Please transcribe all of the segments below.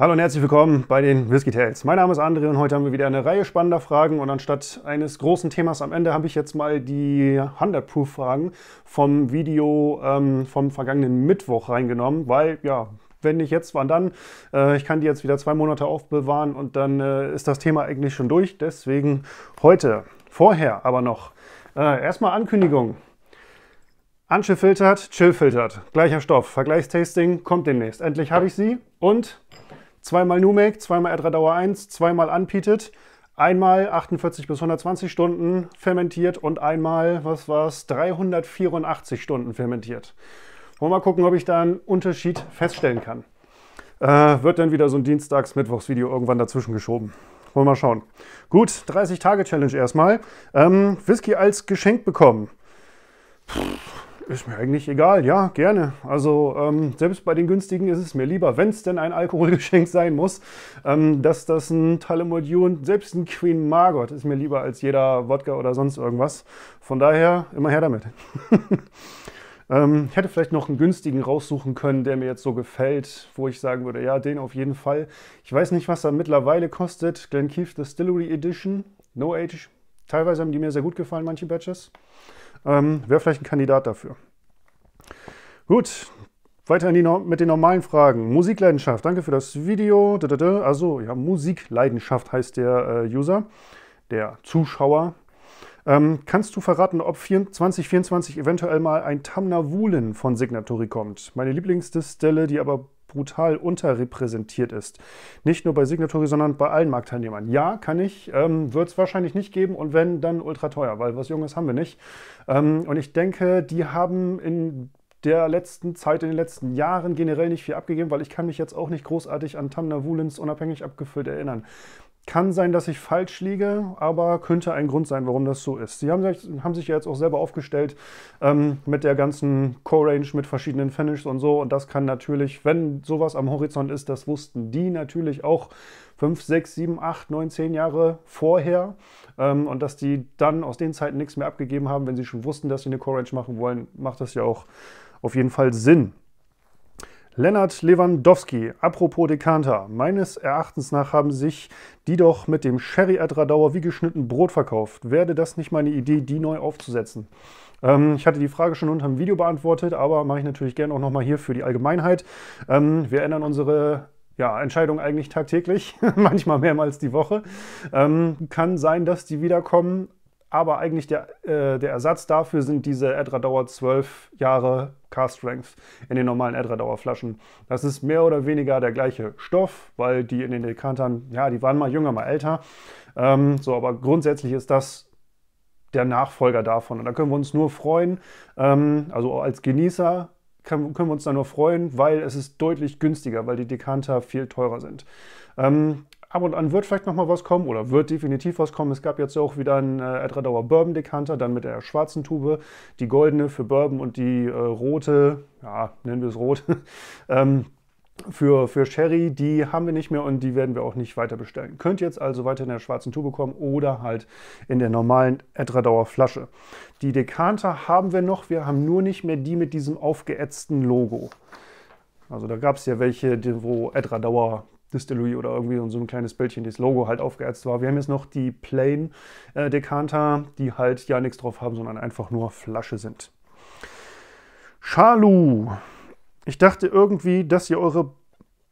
Hallo und herzlich willkommen bei den Whisky Tales. Mein Name ist André und heute haben wir wieder eine Reihe spannender Fragen und anstatt eines großen Themas am Ende habe ich jetzt mal die 100 Proof Fragen vom Video ähm, vom vergangenen Mittwoch reingenommen, weil ja, wenn nicht jetzt, wann dann? Äh, ich kann die jetzt wieder zwei Monate aufbewahren und dann äh, ist das Thema eigentlich schon durch. Deswegen heute, vorher aber noch, äh, erstmal Ankündigung. Anschiff filtert, Chill filtert, gleicher Stoff, Vergleichstasting kommt demnächst. Endlich habe ich sie und Zweimal Numek, zweimal Erdradauer 1, zweimal anpietet, einmal 48 bis 120 Stunden fermentiert und einmal, was war's, 384 Stunden fermentiert. Wollen wir mal gucken, ob ich da einen Unterschied feststellen kann. Äh, wird dann wieder so ein Dienstags-Mittwochs-Video irgendwann dazwischen geschoben. Wollen wir mal schauen. Gut, 30-Tage-Challenge erstmal. Ähm, Whisky als Geschenk bekommen. Pff ist mir eigentlich egal, ja, gerne. Also ähm, selbst bei den günstigen ist es mir lieber, wenn es denn ein Alkoholgeschenk sein muss, ähm, dass das ein Talamodieu selbst ein Queen Margot ist mir lieber als jeder Wodka oder sonst irgendwas. Von daher, immer her damit. ähm, ich hätte vielleicht noch einen günstigen raussuchen können, der mir jetzt so gefällt, wo ich sagen würde, ja, den auf jeden Fall. Ich weiß nicht, was er mittlerweile kostet. Glenkeith Distillery Edition, No Age. Teilweise haben die mir sehr gut gefallen, manche Batches. Ähm, Wäre vielleicht ein Kandidat dafür. Gut, weiter die, mit den normalen Fragen. Musikleidenschaft, danke für das Video. Also, ja, Musikleidenschaft heißt der äh, User, der Zuschauer. Ähm, kannst du verraten, ob 2024 eventuell mal ein Tamna von Signatory kommt? Meine Lieblingsdistelle, die aber brutal unterrepräsentiert ist. Nicht nur bei Signatory, sondern bei allen Marktteilnehmern. Ja, kann ich, ähm, wird es wahrscheinlich nicht geben und wenn, dann ultra teuer, weil was Junges haben wir nicht. Ähm, und ich denke, die haben in der letzten Zeit, in den letzten Jahren generell nicht viel abgegeben, weil ich kann mich jetzt auch nicht großartig an Tamna Wulens unabhängig abgefüllt erinnern. Kann sein, dass ich falsch liege, aber könnte ein Grund sein, warum das so ist. Sie haben, haben sich ja jetzt auch selber aufgestellt ähm, mit der ganzen Core-Range, mit verschiedenen Finishes und so. Und das kann natürlich, wenn sowas am Horizont ist, das wussten die natürlich auch 5, 6, 7, 8, 9, 10 Jahre vorher. Ähm, und dass die dann aus den Zeiten nichts mehr abgegeben haben, wenn sie schon wussten, dass sie eine Core-Range machen wollen, macht das ja auch auf jeden Fall Sinn. Lennart Lewandowski, apropos Dekanter. Meines Erachtens nach haben sich die doch mit dem Sherry Adradauer wie geschnitten Brot verkauft. Wäre das nicht meine Idee, die neu aufzusetzen? Ähm, ich hatte die Frage schon unter dem Video beantwortet, aber mache ich natürlich gerne auch nochmal hier für die Allgemeinheit. Ähm, wir ändern unsere ja, Entscheidung eigentlich tagtäglich, manchmal mehrmals die Woche. Ähm, kann sein, dass die wiederkommen, aber eigentlich der, äh, der Ersatz dafür sind diese Edradauer 12 Jahre Car Strength in den normalen Edradauer Flaschen. Das ist mehr oder weniger der gleiche Stoff, weil die in den Dekantern, ja, die waren mal jünger, mal älter. Ähm, so, aber grundsätzlich ist das der Nachfolger davon. Und da können wir uns nur freuen, ähm, also als Genießer können, können wir uns da nur freuen, weil es ist deutlich günstiger, weil die Dekanter viel teurer sind. Ähm, ab und an wird vielleicht noch mal was kommen oder wird definitiv was kommen. Es gab jetzt auch wieder einen äh, Edredauer Bourbon Dekanter, dann mit der schwarzen Tube, die goldene für Bourbon und die äh, rote, ja, nennen wir es rot, ähm, für, für Sherry, die haben wir nicht mehr und die werden wir auch nicht weiter bestellen. Könnt jetzt also weiter in der schwarzen Tube kommen oder halt in der normalen Etradauer Flasche. Die Dekanter haben wir noch, wir haben nur nicht mehr die mit diesem aufgeätzten Logo. Also da gab es ja welche, wo Edradauer Distillery oder irgendwie so ein kleines Bildchen, das Logo halt aufgeätzt war. Wir haben jetzt noch die Plain äh, Dekanter, die halt ja nichts drauf haben, sondern einfach nur Flasche sind. Schalu. Ich dachte irgendwie, dass ihr eure,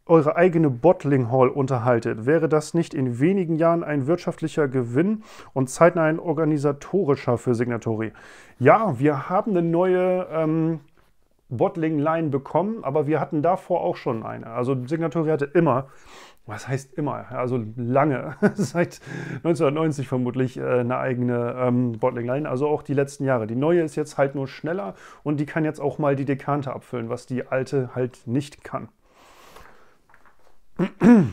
eure eigene Bottling Hall unterhaltet. Wäre das nicht in wenigen Jahren ein wirtschaftlicher Gewinn und zeitnah ein organisatorischer für Signatori? Ja, wir haben eine neue ähm, Bottling-Line bekommen, aber wir hatten davor auch schon eine. Also Signatory hatte immer, was heißt immer, also lange, seit 1990 vermutlich äh, eine eigene ähm, Bottling-Line, also auch die letzten Jahre. Die neue ist jetzt halt nur schneller und die kann jetzt auch mal die Dekante abfüllen, was die alte halt nicht kann.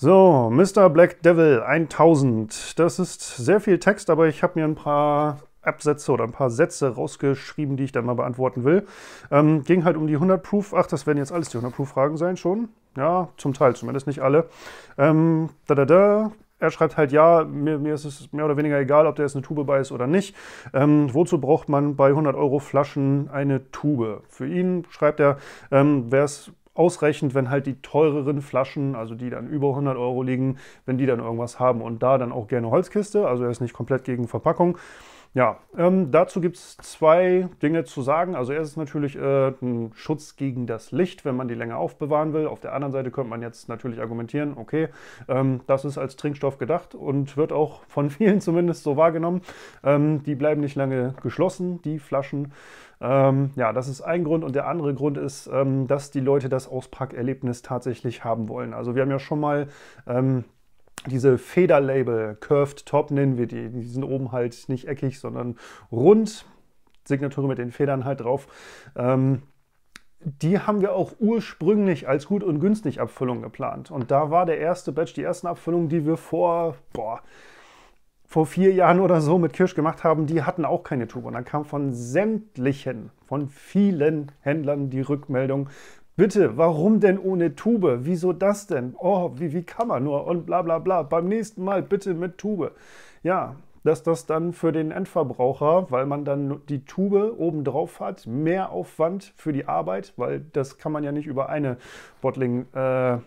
So, Mr. Black Devil 1000. Das ist sehr viel Text, aber ich habe mir ein paar Absätze oder ein paar Sätze rausgeschrieben, die ich dann mal beantworten will. Ähm, ging halt um die 100 Proof. Ach, das werden jetzt alles die 100 Proof Fragen sein schon. Ja, zum Teil zumindest, nicht alle. Ähm, da, da, da. Er schreibt halt, ja, mir, mir, ist es mehr oder weniger egal, ob der jetzt eine Tube bei ist oder nicht. Ähm, wozu braucht man bei 100 Euro Flaschen eine Tube? Für ihn schreibt er, ähm, wäre es ausreichend, wenn halt die teureren Flaschen, also die dann über 100 Euro liegen, wenn die dann irgendwas haben und da dann auch gerne Holzkiste. Also er ist nicht komplett gegen Verpackung. Ja, ähm, dazu gibt es zwei Dinge zu sagen. Also erstens natürlich äh, ein Schutz gegen das Licht, wenn man die länger aufbewahren will. Auf der anderen Seite könnte man jetzt natürlich argumentieren, okay, ähm, das ist als Trinkstoff gedacht und wird auch von vielen zumindest so wahrgenommen. Ähm, die bleiben nicht lange geschlossen, die Flaschen. Ähm, ja, das ist ein Grund. Und der andere Grund ist, ähm, dass die Leute das Auspackerlebnis tatsächlich haben wollen. Also wir haben ja schon mal ähm, diese Federlabel, Curved Top nennen wir die. Die sind oben halt nicht eckig, sondern rund. Signatur mit den Federn halt drauf. Ähm, die haben wir auch ursprünglich als gut und günstig Abfüllung geplant. Und da war der erste Batch, die ersten Abfüllungen, die wir vor, boah, vor vier Jahren oder so mit Kirsch gemacht haben, die hatten auch keine Tube. Und dann kam von sämtlichen, von vielen Händlern die Rückmeldung, Bitte, warum denn ohne Tube? Wieso das denn? Oh, wie, wie kann man nur? Und bla bla bla. Beim nächsten Mal bitte mit Tube. Ja, dass das dann für den Endverbraucher, weil man dann die Tube oben drauf hat, mehr Aufwand für die Arbeit, weil das kann man ja nicht über eine Bottling, äh,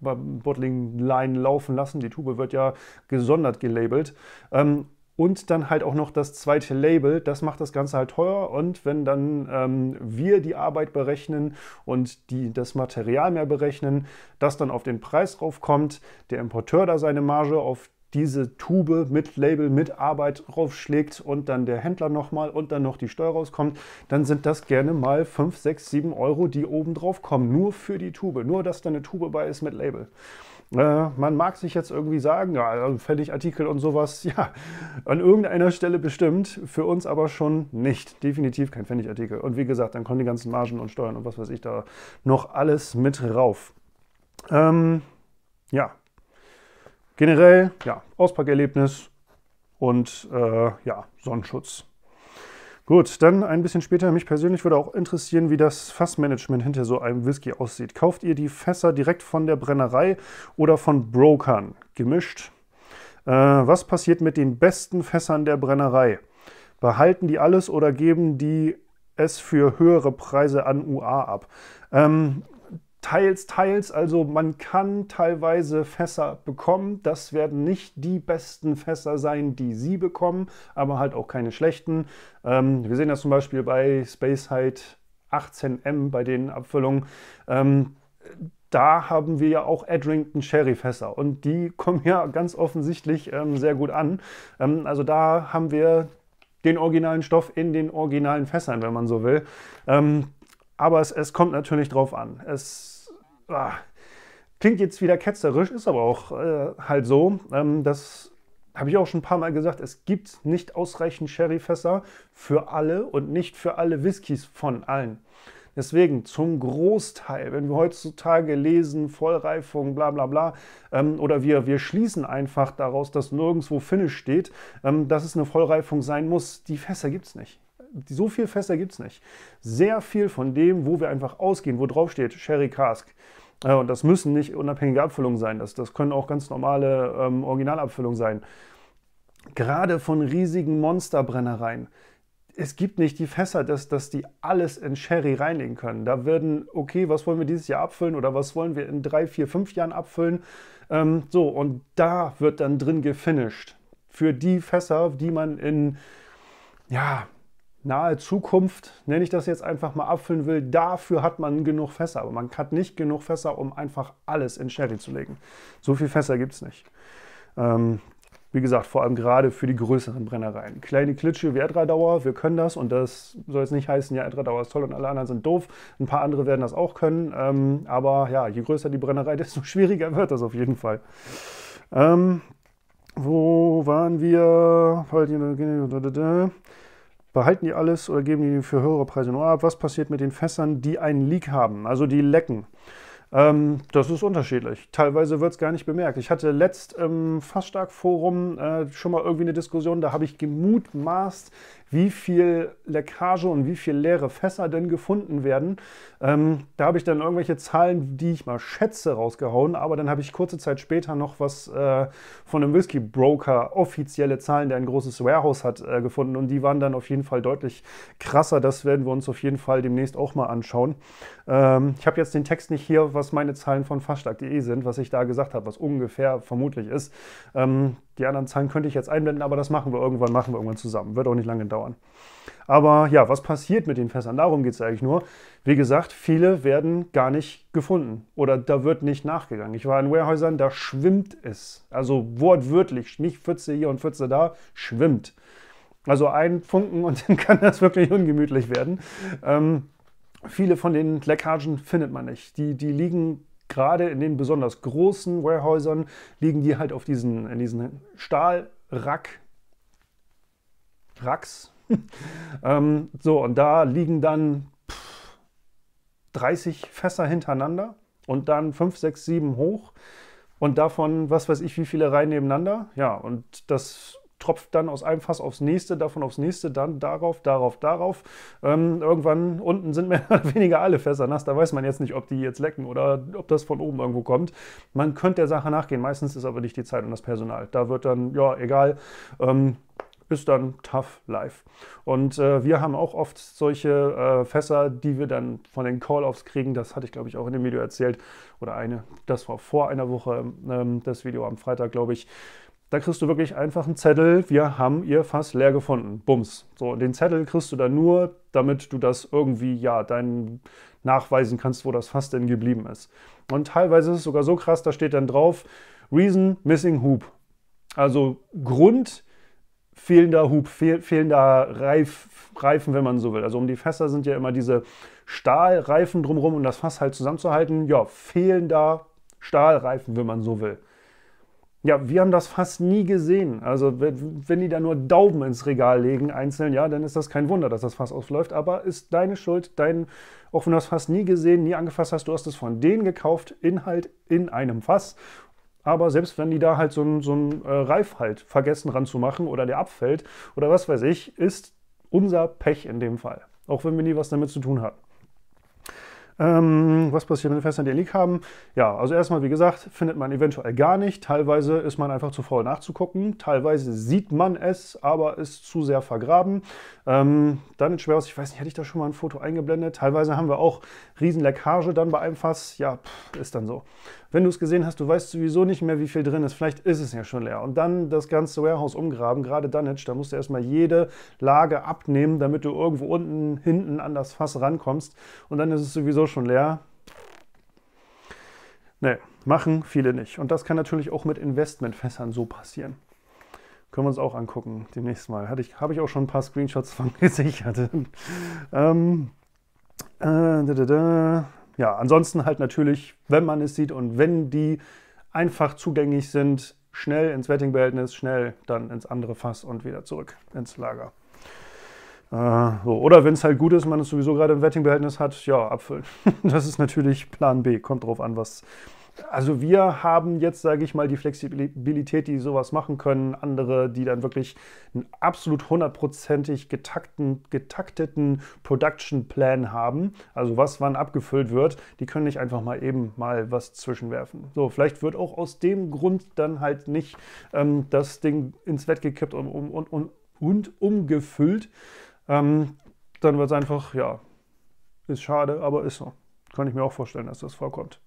Bottling-Line laufen lassen. Die Tube wird ja gesondert gelabelt. Ähm, und dann halt auch noch das zweite Label. Das macht das Ganze halt teuer und wenn dann ähm, wir die Arbeit berechnen und die, das Material mehr berechnen, das dann auf den Preis raufkommt, der Importeur da seine Marge auf diese Tube mit Label, mit Arbeit raufschlägt und dann der Händler nochmal und dann noch die Steuer rauskommt, dann sind das gerne mal 5, 6, 7 Euro, die oben drauf kommen. Nur für die Tube. Nur, dass da eine Tube bei ist mit Label. Äh, man mag sich jetzt irgendwie sagen, ja, also Artikel und sowas, ja, an irgendeiner Stelle bestimmt, für uns aber schon nicht. Definitiv kein Artikel. Und wie gesagt, dann kommen die ganzen Margen und Steuern und was weiß ich da noch alles mit rauf. Ähm, ja, generell, ja, Auspackerlebnis und äh, ja, Sonnenschutz. Gut, dann ein bisschen später. Mich persönlich würde auch interessieren, wie das Fassmanagement hinter so einem Whisky aussieht. Kauft ihr die Fässer direkt von der Brennerei oder von Brokern gemischt? Äh, was passiert mit den besten Fässern der Brennerei? Behalten die alles oder geben die es für höhere Preise an UA ab? Ähm, teils, teils. Also man kann teilweise Fässer bekommen. Das werden nicht die besten Fässer sein, die Sie bekommen, aber halt auch keine schlechten. Ähm, wir sehen das zum Beispiel bei Spacehide 18M, bei den Abfüllungen. Ähm, da haben wir ja auch Edrington Sherry Fässer und die kommen ja ganz offensichtlich ähm, sehr gut an. Ähm, also da haben wir den originalen Stoff in den originalen Fässern, wenn man so will. Ähm, aber es, es kommt natürlich drauf an. Es ah, klingt jetzt wieder ketzerisch, ist aber auch äh, halt so. Ähm, das habe ich auch schon ein paar Mal gesagt. Es gibt nicht ausreichend Sherryfässer für alle und nicht für alle Whiskys von allen. Deswegen zum Großteil, wenn wir heutzutage lesen, Vollreifung, bla bla bla, ähm, oder wir, wir schließen einfach daraus, dass nirgendwo Finish steht, ähm, dass es eine Vollreifung sein muss, die Fässer gibt es nicht so viel Fässer gibt es nicht. Sehr viel von dem, wo wir einfach ausgehen, wo drauf steht Sherry Cask. Äh, und das müssen nicht unabhängige Abfüllungen sein. Das, das können auch ganz normale ähm, Originalabfüllungen sein. Gerade von riesigen Monsterbrennereien es gibt nicht die Fässer, dass, dass die alles in Sherry reinlegen können. Da werden, okay, was wollen wir dieses Jahr abfüllen oder was wollen wir in drei, vier, fünf Jahren abfüllen? Ähm, so, und da wird dann drin gefinisht. Für die Fässer, die man in, ja, nahe Zukunft, nenne ich das jetzt einfach mal, abfüllen will, dafür hat man genug Fässer. Aber man hat nicht genug Fässer, um einfach alles in Sherry zu legen. So viel Fässer gibt es nicht. Ähm, wie gesagt, vor allem gerade für die größeren Brennereien. Kleine Klitsche wie Edradauer, wir können das und das soll jetzt nicht heißen, ja, Edradauer ist toll und alle anderen sind doof. Ein paar andere werden das auch können. Ähm, aber ja, je größer die Brennerei, desto schwieriger wird das auf jeden Fall. Ähm, wo waren wir? Behalten die alles oder geben die für höhere Preise nur ab? Was passiert mit den Fässern, die einen Leak haben, also die lecken? Ähm, das ist unterschiedlich. Teilweise wird es gar nicht bemerkt. Ich hatte letzt im Fassstark-Forum äh, schon mal irgendwie eine Diskussion, da habe ich gemutmaßt, wie viel Leckage und wie viele leere Fässer denn gefunden werden. Ähm, da habe ich dann irgendwelche Zahlen, die ich mal schätze, rausgehauen, aber dann habe ich kurze Zeit später noch was äh, von einem Whisky-Broker, offizielle Zahlen, der ein großes Warehouse hat, äh, gefunden und die waren dann auf jeden Fall deutlich krasser. Das werden wir uns auf jeden Fall demnächst auch mal anschauen. Ähm, ich habe jetzt den Text nicht hier, was meine Zahlen von faststark.de sind, was ich da gesagt habe, was ungefähr vermutlich ist. Ähm, die anderen Zahlen könnte ich jetzt einblenden, aber das machen wir irgendwann, machen wir irgendwann zusammen. Wird auch nicht lange dauern. Aber ja, was passiert mit den Fässern? Darum geht es eigentlich nur. Wie gesagt, viele werden gar nicht gefunden oder da wird nicht nachgegangen. Ich war in Warehäusern, da schwimmt es. Also wortwörtlich, nicht Pfütze hier und Pfütze da, schwimmt. Also ein Funken und dann kann das wirklich ungemütlich werden. Ähm, viele von den Leckagen findet man nicht. Die, die liegen gerade in den besonders großen Warehäusern liegen die halt auf diesen, in diesen Stahlrack, Racks. ähm, so, und da liegen dann pff, 30 Fässer hintereinander und dann 5, 6, 7 hoch und davon, was weiß ich, wie viele Reihen nebeneinander. Ja, und das tropft dann aus einem Fass aufs nächste, davon aufs nächste, dann darauf, darauf, darauf. Ähm, irgendwann unten sind mehr oder weniger alle Fässer nass. Da weiß man jetzt nicht, ob die jetzt lecken oder ob das von oben irgendwo kommt. Man könnte der Sache nachgehen. Meistens ist aber nicht die Zeit und das Personal. Da wird dann, ja, egal. Ähm, ist dann tough live. Und äh, wir haben auch oft solche äh, Fässer, die wir dann von den Call-Offs kriegen. Das hatte ich, glaube ich, auch in dem Video erzählt. Oder eine, das war vor einer Woche, ähm, das Video am Freitag, glaube ich. Da kriegst du wirklich einfach einen Zettel, wir haben ihr Fass leer gefunden. Bums. So, den Zettel kriegst du dann nur, damit du das irgendwie, ja, deinen nachweisen kannst, wo das Fass denn geblieben ist. Und teilweise ist es sogar so krass, da steht dann drauf, Reason Missing Hoop. Also Grund fehlender Hub, fehl, fehlender Reif, Reifen, wenn man so will. Also um die Fässer sind ja immer diese Stahlreifen drumherum, um das Fass halt zusammenzuhalten. Ja, fehlender Stahlreifen, wenn man so will. Ja, wir haben das fast nie gesehen. Also wenn die da nur Dauben ins Regal legen, einzeln, ja, dann ist das kein Wunder, dass das Fass ausläuft. Aber ist deine Schuld, dein, auch wenn du das Fass nie gesehen, nie angefasst hast, du hast es von denen gekauft, Inhalt in einem Fass. Aber selbst wenn die da halt so einen so äh, Reif halt vergessen ranzumachen oder der abfällt oder was weiß ich, ist unser Pech in dem Fall. Auch wenn wir nie was damit zu tun hatten. Ähm, was passiert, wenn wir fest in der Leak haben? Ja, also erstmal, wie gesagt, findet man eventuell gar nicht. Teilweise ist man einfach zu faul nachzugucken. Teilweise sieht man es, aber ist zu sehr vergraben. Ähm, dann ist schwer aus, ich weiß nicht, hätte ich da schon mal ein Foto eingeblendet? Teilweise haben wir auch Riesenleckage dann bei einem Fass. Ja, pff, ist dann so. Wenn du es gesehen hast, du weißt sowieso nicht mehr, wie viel drin ist. Vielleicht ist es ja schon leer. Und dann das ganze Warehouse umgraben, gerade Dunnage, da musst du erstmal jede Lage abnehmen, damit du irgendwo unten, hinten an das Fass rankommst. Und dann ist es sowieso schon leer. Nee, machen viele nicht. Und das kann natürlich auch mit Investmentfässern so passieren. Können wir uns auch angucken demnächst mal. ich, habe ich auch schon ein paar Screenshots von gesichert. ähm, äh, da, da, da ja, ansonsten halt natürlich, wenn man es sieht und wenn die einfach zugänglich sind, schnell ins Wettingbehältnis, schnell dann ins andere Fass und wieder zurück ins Lager. Äh, so. Oder wenn es halt gut ist, man es sowieso gerade im Wettingbehältnis hat, ja, abfüllen. das ist natürlich Plan B. Kommt drauf an, was also wir haben jetzt, sage ich mal, die Flexibilität, die sowas machen können. Andere, die dann wirklich einen absolut hundertprozentig getakten, getakteten Production Plan haben. Also was wann abgefüllt wird. Die können nicht einfach mal eben mal was zwischenwerfen. So, vielleicht wird auch aus dem Grund dann halt nicht ähm, das Ding ins Wett gekippt und, um, und, und, und umgefüllt. Ähm, dann wird es einfach, ja, ist schade, aber ist so. Kann ich mir auch vorstellen, dass das vorkommt.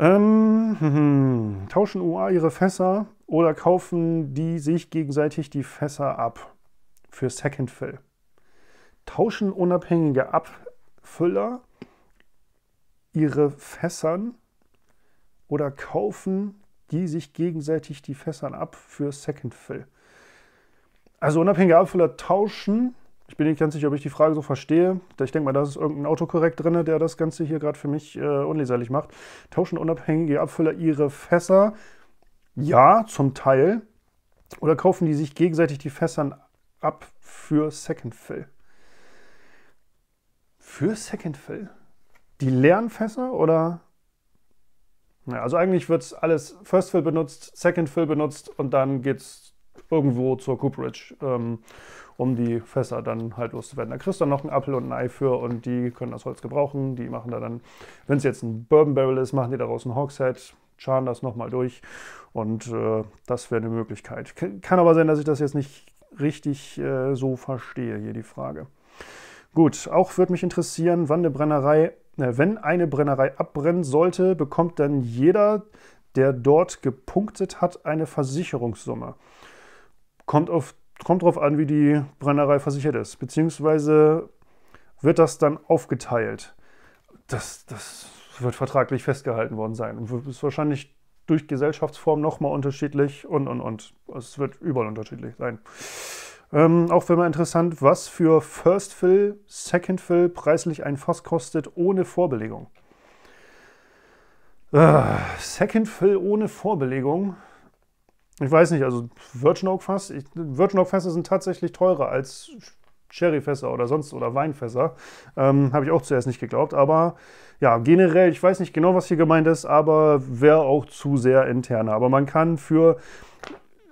Ähm, hm, hm. tauschen UA ihre Fässer oder kaufen die sich gegenseitig die Fässer ab für Second Fill? Tauschen unabhängige Abfüller ihre Fässern oder kaufen die sich gegenseitig die Fässern ab für Second Fill? Also unabhängige Abfüller tauschen ich bin nicht ganz sicher, ob ich die Frage so verstehe. Ich denke mal, da ist irgendein Autokorrekt drin, der das Ganze hier gerade für mich äh, unleserlich macht. Tauschen unabhängige Abfüller ihre Fässer? Ja, zum Teil. Oder kaufen die sich gegenseitig die Fässern ab für Second Fill? Für Second Fill? Die leeren Fässer oder also eigentlich wird es alles First Fill benutzt, Second Fill benutzt und dann geht es irgendwo zur Cooperage. Ähm, um die Fässer dann halt loszuwerden. Da kriegst du dann noch einen Apfel und ein Ei für und die können das Holz gebrauchen. Die machen da dann, wenn es jetzt ein Bourbon Barrel ist, machen die daraus ein Hogshead, scharen das nochmal durch und äh, das wäre eine Möglichkeit. Kann aber sein, dass ich das jetzt nicht richtig äh, so verstehe, hier die Frage. Gut, auch würde mich interessieren, wann eine Brennerei, äh, wenn eine Brennerei abbrennen sollte, bekommt dann jeder, der dort gepunktet hat, eine Versicherungssumme. Kommt auf kommt drauf an, wie die Brennerei versichert ist, beziehungsweise wird das dann aufgeteilt. Das, das wird vertraglich festgehalten worden sein und ist wahrscheinlich durch Gesellschaftsform nochmal unterschiedlich und, und, und. Es wird überall unterschiedlich sein. Ähm, auch wenn mal interessant, was für First Fill, Second Fill preislich ein Fass kostet ohne Vorbelegung. Äh, Second Fill ohne Vorbelegung ich weiß nicht, also Virgin Oak Fass, ich, Virgin Oak Fässer sind tatsächlich teurer als Sherryfässer oder sonst oder Weinfässer. Ähm, Habe ich auch zuerst nicht geglaubt, aber ja, generell, ich weiß nicht genau, was hier gemeint ist, aber wäre auch zu sehr interner. Aber man kann für,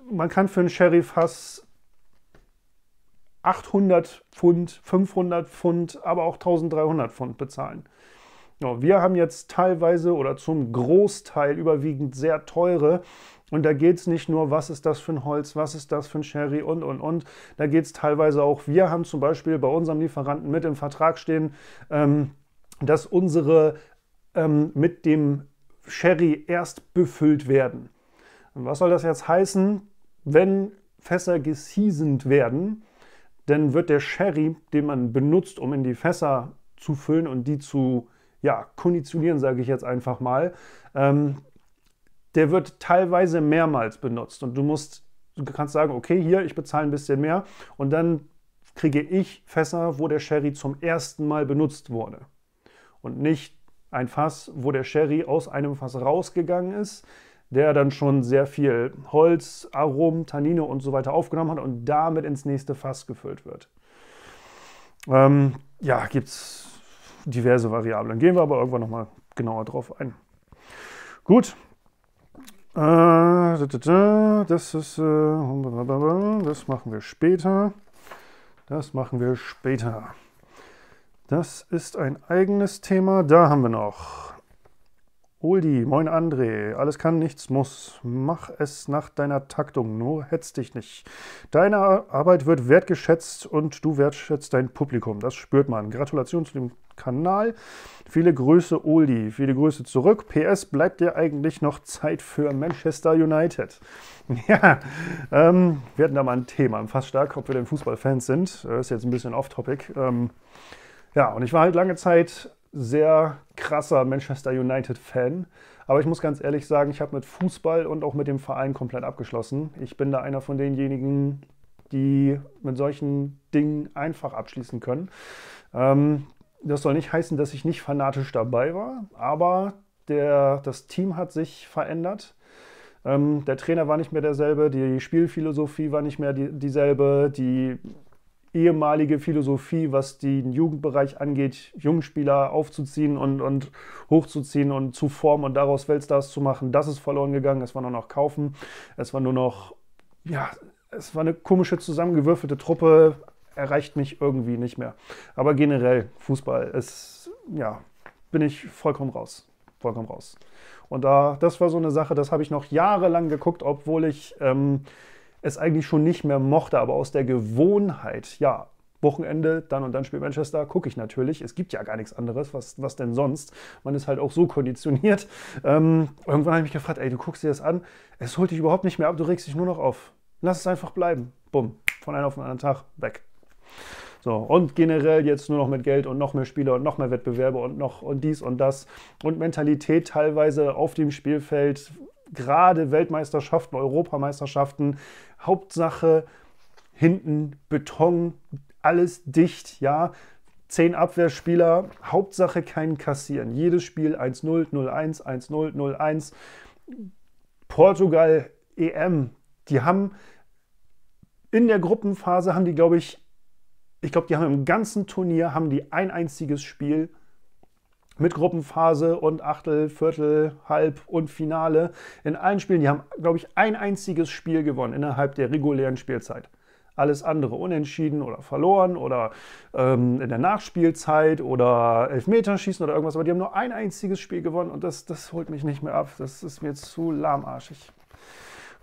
man kann für ein Sherryfass 800 Pfund, 500 Pfund, aber auch 1300 Pfund bezahlen. Ja, wir haben jetzt teilweise oder zum Großteil überwiegend sehr teure und da geht es nicht nur, was ist das für ein Holz, was ist das für ein Sherry und, und, und. Da geht es teilweise auch, wir haben zum Beispiel bei unserem Lieferanten mit im Vertrag stehen, ähm, dass unsere ähm, mit dem Sherry erst befüllt werden. Und was soll das jetzt heißen? Wenn Fässer geseasoned werden, dann wird der Sherry, den man benutzt, um in die Fässer zu füllen und die zu ja, konditionieren, sage ich jetzt einfach mal, ähm, der wird teilweise mehrmals benutzt. Und du musst, du kannst sagen, okay, hier, ich bezahle ein bisschen mehr und dann kriege ich Fässer, wo der Sherry zum ersten Mal benutzt wurde. Und nicht ein Fass, wo der Sherry aus einem Fass rausgegangen ist, der dann schon sehr viel Holz, Aromen, Tannine und so weiter aufgenommen hat und damit ins nächste Fass gefüllt wird. Ähm, ja, gibt es diverse Variablen. Gehen wir aber irgendwann nochmal genauer drauf ein. Gut, äh, das ist, äh, das machen wir später. Das machen wir später. Das ist ein eigenes Thema. Da haben wir noch. Uldi, moin André. Alles kann, nichts muss. Mach es nach deiner Taktung. Nur hetz dich nicht. Deine Arbeit wird wertgeschätzt und du wertschätzt dein Publikum. Das spürt man. Gratulation zu dem Kanal. Viele Grüße, Oli. Viele Grüße zurück. PS, bleibt dir eigentlich noch Zeit für Manchester United? Ja, ähm, wir hatten da mal ein Thema im Fassstark, ob wir denn Fußballfans sind. Das äh, ist jetzt ein bisschen off-topic. Ähm, ja, und ich war halt lange Zeit sehr krasser Manchester United-Fan. Aber ich muss ganz ehrlich sagen, ich habe mit Fußball und auch mit dem Verein komplett abgeschlossen. Ich bin da einer von denjenigen, die mit solchen Dingen einfach abschließen können. Ähm, das soll nicht heißen, dass ich nicht fanatisch dabei war, aber der, das Team hat sich verändert. Ähm, der Trainer war nicht mehr derselbe, die Spielphilosophie war nicht mehr die, dieselbe, die ehemalige Philosophie, was den Jugendbereich angeht, Jungspieler aufzuziehen und, und hochzuziehen und zu formen und daraus Weltstars zu machen, das ist verloren gegangen. Es war nur noch Kaufen, es war nur noch, ja, es war eine komische zusammengewürfelte Truppe, erreicht mich irgendwie nicht mehr. Aber generell, Fußball ist, ja, bin ich vollkommen raus. Vollkommen raus. Und da, das war so eine Sache, das habe ich noch jahrelang geguckt, obwohl ich ähm, es eigentlich schon nicht mehr mochte, aber aus der Gewohnheit, ja, Wochenende, dann und dann spielt Manchester, gucke ich natürlich. Es gibt ja gar nichts anderes, was, was denn sonst? Man ist halt auch so konditioniert. Ähm, irgendwann habe ich mich gefragt, ey, du guckst dir das an, es holt dich überhaupt nicht mehr ab, du regst dich nur noch auf. Lass es einfach bleiben. Bumm, von einem auf den anderen Tag, weg. So, und generell jetzt nur noch mit Geld und noch mehr Spieler und noch mehr Wettbewerbe und noch und dies und das und Mentalität teilweise auf dem Spielfeld, gerade Weltmeisterschaften, Europameisterschaften, Hauptsache hinten Beton, alles dicht, ja. Zehn Abwehrspieler, Hauptsache kein Kassieren. Jedes Spiel 1-0, 0-1, 1-0, 0-1. Portugal EM, die haben in der Gruppenphase haben die, glaube ich, ich glaube, die haben im ganzen Turnier haben die ein einziges Spiel mit Gruppenphase und Achtel, Viertel, Halb und Finale. In allen Spielen, die haben, glaube ich, ein einziges Spiel gewonnen innerhalb der regulären Spielzeit. Alles andere unentschieden oder verloren oder ähm, in der Nachspielzeit oder Elfmeterschießen oder irgendwas. Aber die haben nur ein einziges Spiel gewonnen und das, das holt mich nicht mehr ab. Das ist mir zu lahmarschig.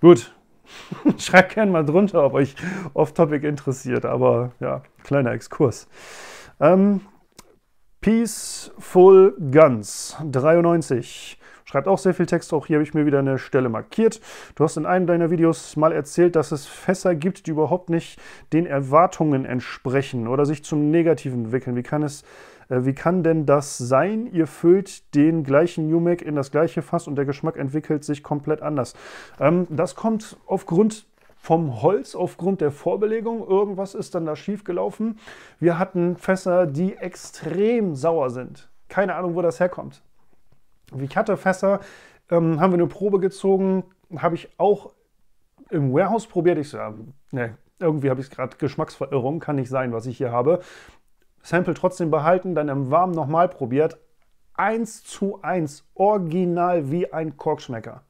Gut, Schreibt gerne mal drunter, ob euch Off-Topic interessiert, aber ja, kleiner Exkurs. Ähm, Peaceful Guns 93 schreibt auch sehr viel Text. Auch hier habe ich mir wieder eine Stelle markiert. Du hast in einem deiner Videos mal erzählt, dass es Fässer gibt, die überhaupt nicht den Erwartungen entsprechen oder sich zum Negativen entwickeln. Wie kann es äh, wie kann denn das sein? Ihr füllt den gleichen New Mac in das gleiche Fass und der Geschmack entwickelt sich komplett anders. Ähm, das kommt aufgrund vom Holz aufgrund der Vorbelegung. Irgendwas ist dann da schiefgelaufen. Wir hatten Fässer, die extrem sauer sind. Keine Ahnung, wo das herkommt. Wie Ich hatte Fässer, ähm, haben wir eine Probe gezogen, habe ich auch im Warehouse probiert. Ich so, ja, ne, irgendwie habe ich es gerade Geschmacksverirrung, kann nicht sein, was ich hier habe. Sample trotzdem behalten, dann im Warmen nochmal probiert. 1 zu 1, original wie ein Korkschmecker.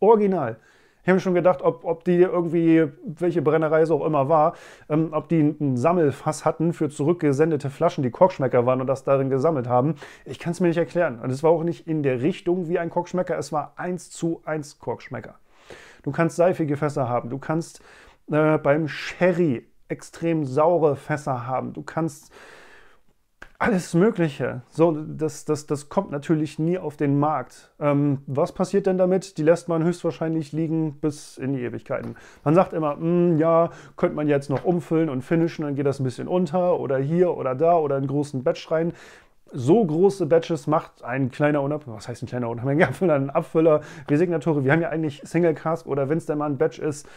Original. Ich habe mir schon gedacht, ob, ob die irgendwie, welche Brennerei es auch immer war, ähm, ob die ein Sammelfass hatten für zurückgesendete Flaschen, die Korkschmecker waren und das darin gesammelt haben. Ich kann es mir nicht erklären. Und es war auch nicht in der Richtung wie ein Korkschmecker, es war 1 zu 1 Korkschmecker. Du kannst seifige Fässer haben, du kannst äh, beim Sherry extrem saure Fässer haben. Du kannst alles Mögliche. So, das, das, das kommt natürlich nie auf den Markt. Ähm, was passiert denn damit? Die lässt man höchstwahrscheinlich liegen bis in die Ewigkeiten. Man sagt immer, mh, hm, ja, könnte man jetzt noch umfüllen und finishen, dann geht das ein bisschen unter oder hier oder da oder einen großen Batch rein. So große Batches macht ein kleiner Unabhängiger, was heißt ein kleiner Unabhängiger, ein Abfüller, ein Wir haben ja eigentlich Single Cask oder wenn es denn mal ein Batch ist,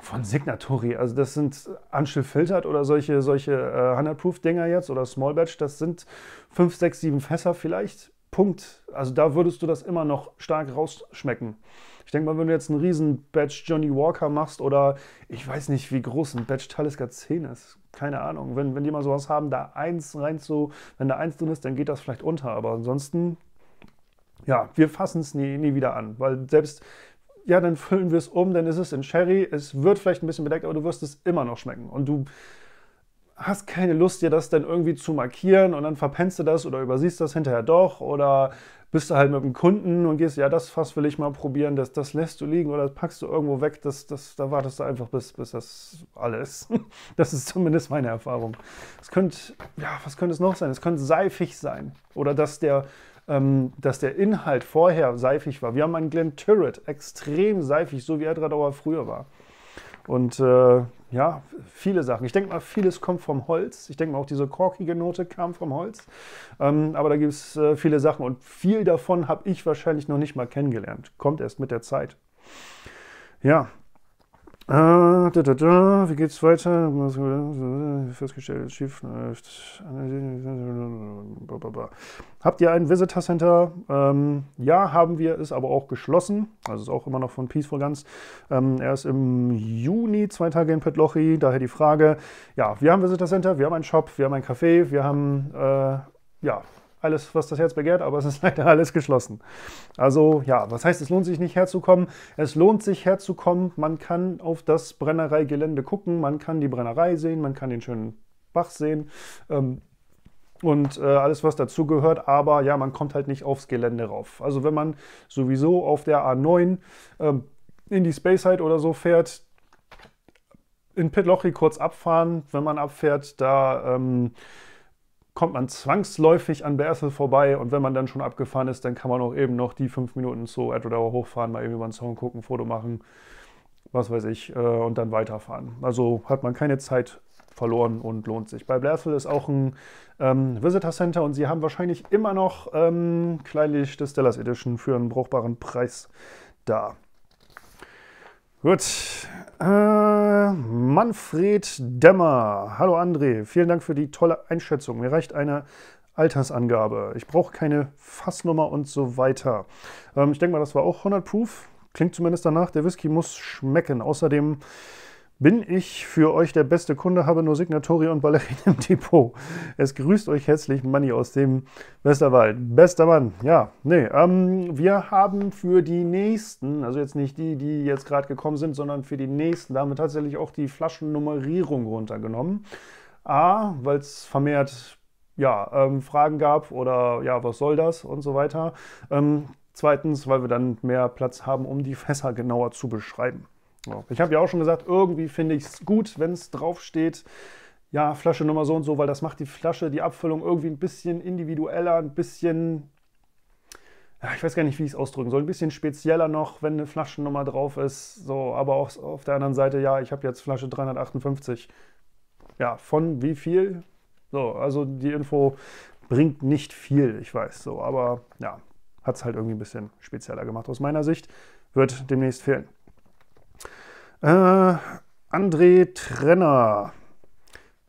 von Signatory, also das sind Anstill Filtert oder solche, solche äh, 100-Proof-Dinger jetzt oder Small Batch, das sind 5, 6, 7 Fässer vielleicht. Punkt. Also da würdest du das immer noch stark rausschmecken. Ich denke mal, wenn du jetzt einen riesen Batch Johnny Walker machst oder ich weiß nicht, wie groß ein Batch Talisker 10 ist, keine Ahnung. Wenn, wenn die mal sowas haben, da eins rein so, wenn da eins drin ist, dann geht das vielleicht unter. Aber ansonsten, ja, wir fassen es nie, nie wieder an, weil selbst ja, dann füllen wir es um, dann ist es in Sherry, es wird vielleicht ein bisschen bedeckt, aber du wirst es immer noch schmecken. Und du hast keine Lust, dir das dann irgendwie zu markieren und dann verpennst du das oder übersiehst das hinterher doch oder bist du halt mit dem Kunden und gehst, ja, das Fass will ich mal probieren, das, das lässt du liegen oder packst du irgendwo weg, das, das, da wartest du einfach, bis, bis das alles. Das ist zumindest meine Erfahrung. Es könnte, ja, was könnte es noch sein? Es könnte seifig sein oder dass der ähm, dass der Inhalt vorher seifig war. Wir haben einen Glenn Turret, extrem seifig, so wie Edradauer früher war. Und äh, ja, viele Sachen. Ich denke mal, vieles kommt vom Holz. Ich denke mal, auch diese korkige Note kam vom Holz. Ähm, aber da gibt es äh, viele Sachen und viel davon habe ich wahrscheinlich noch nicht mal kennengelernt. Kommt erst mit der Zeit. Ja, Ah, da, da, da, wie geht's weiter? Festgestelltes Schiff läuft. Habt ihr ein Visitor Center? Ähm, ja, haben wir, ist aber auch geschlossen. Also ist auch immer noch von Peaceful Guns. Ähm, er ist im Juni zwei Tage in Petlochi. Daher die Frage: Ja, wir haben Visitor Center, wir haben einen Shop, wir haben ein Café, wir haben, äh, ja, alles, was das Herz begehrt, aber es ist leider alles geschlossen. Also ja, was heißt, es lohnt sich nicht herzukommen? Es lohnt sich herzukommen. Man kann auf das Brennereigelände gucken, man kann die Brennerei sehen, man kann den schönen Bach sehen. Ähm, und äh, alles, was dazu gehört. aber ja, man kommt halt nicht aufs Gelände rauf. Also wenn man sowieso auf der A9 ähm, in die Space Spacehead oder so fährt, in Pitlochry kurz abfahren, wenn man abfährt, da ähm, kommt man zwangsläufig an Beersel vorbei und wenn man dann schon abgefahren ist, dann kann man auch eben noch die fünf Minuten zu Etrodauer hochfahren, mal irgendwie mal einen Song gucken, ein Foto machen, was weiß ich, äh, und dann weiterfahren. Also hat man keine Zeit verloren und lohnt sich. Bei Blairsville ist auch ein ähm, Visitor Center und sie haben wahrscheinlich immer noch ähm, kleinlich Distillers Edition für einen brauchbaren Preis da. Gut. Äh, Manfred Dämmer. Hallo André, vielen Dank für die tolle Einschätzung. Mir reicht eine Altersangabe. Ich brauche keine Fassnummer und so weiter. Ähm, ich denke mal, das war auch 100 Proof. Klingt zumindest danach. Der Whisky muss schmecken. Außerdem bin ich für euch der beste Kunde, habe nur Signatori und Ballerin im Depot. Es grüßt euch herzlich Manni aus dem Westerwald. Bester Mann, ja, nee. Ähm, wir haben für die nächsten, also jetzt nicht die, die jetzt gerade gekommen sind, sondern für die nächsten, da haben wir tatsächlich auch die Flaschennummerierung runtergenommen. A, weil es vermehrt ja, ähm, Fragen gab oder ja, was soll das und so weiter. Ähm, zweitens, weil wir dann mehr Platz haben, um die Fässer genauer zu beschreiben. Ich habe ja auch schon gesagt, irgendwie finde ich es gut, wenn es draufsteht, ja, Flasche Nummer so und so, weil das macht die Flasche, die Abfüllung irgendwie ein bisschen individueller, ein bisschen, ja, ich weiß gar nicht, wie ich es ausdrücken soll, ein bisschen spezieller noch, wenn eine Flaschennummer drauf ist. So, aber auch auf der anderen Seite, ja, ich habe jetzt Flasche 358. Ja, von wie viel? So, also die Info bringt nicht viel, ich weiß so, aber ja, hat es halt irgendwie ein bisschen spezieller gemacht aus meiner Sicht. Wird demnächst fehlen. Äh, André Trenner.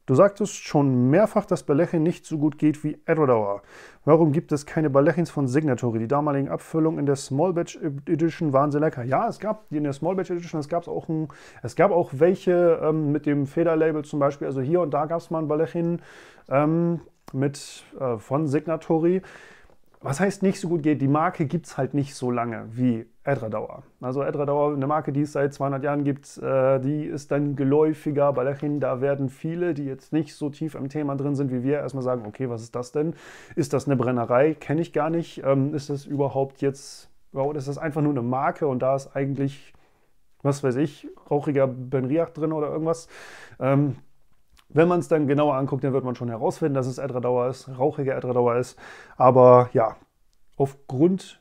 Du sagtest schon mehrfach, dass Balechen nicht so gut geht wie Erodauer. Warum gibt es keine Balechins von Signature? Die damaligen Abfüllungen in der Small Batch Edition waren sehr lecker. Ja, es gab die in der Small Batch Edition, es, gab's auch ein, es gab auch welche ähm, mit dem Federlabel zum Beispiel. Also hier und da gab es mal ein Balechin ähm, mit, äh, von Signatory. Was heißt nicht so gut geht? Die Marke gibt es halt nicht so lange wie Edradauer. Also Edradauer, eine Marke, die es seit 200 Jahren gibt, äh, die ist dann geläufiger. Baldachin, da werden viele, die jetzt nicht so tief im Thema drin sind wie wir, erstmal sagen, okay, was ist das denn? Ist das eine Brennerei? Kenne ich gar nicht. Ähm, ist das überhaupt jetzt, oder ist das einfach nur eine Marke und da ist eigentlich, was weiß ich, rauchiger Benriach drin oder irgendwas? Ähm, wenn man es dann genauer anguckt, dann wird man schon herausfinden, dass es Edradauer ist, rauchiger Edradauer ist. Aber ja, aufgrund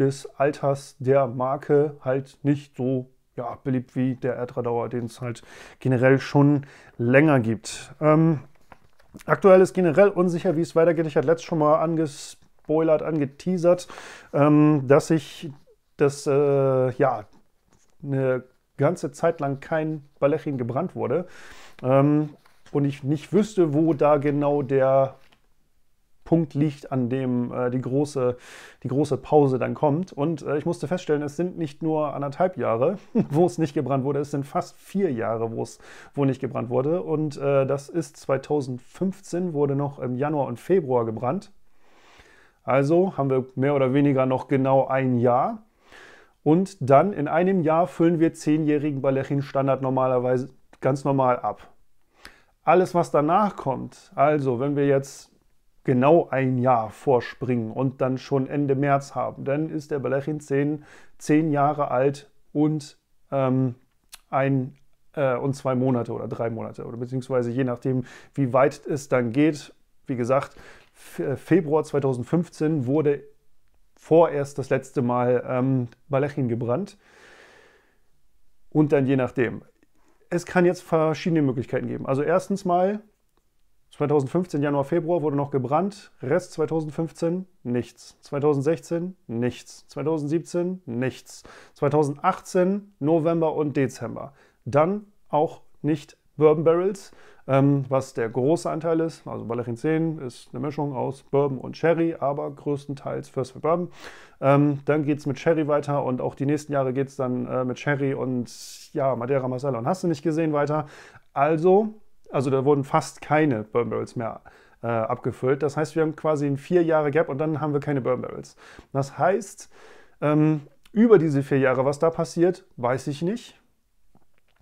des Alters der Marke halt nicht so ja, beliebt wie der Erdradauer, den es halt generell schon länger gibt. Ähm, aktuell ist generell unsicher, wie es weitergeht. Ich hatte letztes schon mal angespoilert, angeteasert, ähm, dass ich das, äh, ja, eine ganze Zeit lang kein Balerin gebrannt wurde. Ähm, und ich nicht wüsste, wo da genau der Punkt liegt, an dem äh, die, große, die große Pause dann kommt. Und äh, ich musste feststellen, es sind nicht nur anderthalb Jahre, wo es nicht gebrannt wurde, es sind fast vier Jahre, wo es wo nicht gebrannt wurde. Und äh, das ist 2015, wurde noch im Januar und Februar gebrannt. Also haben wir mehr oder weniger noch genau ein Jahr. Und dann in einem Jahr füllen wir zehnjährigen Ballerin Standard normalerweise ganz normal ab. Alles, was danach kommt, also wenn wir jetzt genau ein Jahr vorspringen und dann schon Ende März haben. Dann ist der Balechin 10, 10 Jahre alt und ähm, ein äh, und zwei Monate oder drei Monate oder beziehungsweise je nachdem, wie weit es dann geht. Wie gesagt, äh, Februar 2015 wurde vorerst das letzte Mal ähm, Balechin gebrannt und dann je nachdem. Es kann jetzt verschiedene Möglichkeiten geben. Also erstens mal 2015 Januar, Februar wurde noch gebrannt, Rest 2015 nichts, 2016 nichts, 2017 nichts, 2018 November und Dezember. Dann auch nicht Bourbon Barrels, ähm, was der große Anteil ist. Also Valerin 10 ist eine Mischung aus Bourbon und Sherry, aber größtenteils First for Bourbon. Ähm, dann geht es mit Sherry weiter und auch die nächsten Jahre geht es dann äh, mit Sherry und ja, Madeira, Marcella und hast du nicht gesehen weiter. Also also da wurden fast keine Burn Barrels mehr äh, abgefüllt. Das heißt, wir haben quasi ein vier Jahre Gap und dann haben wir keine Burn Barrels. Das heißt, ähm, über diese vier Jahre, was da passiert, weiß ich nicht.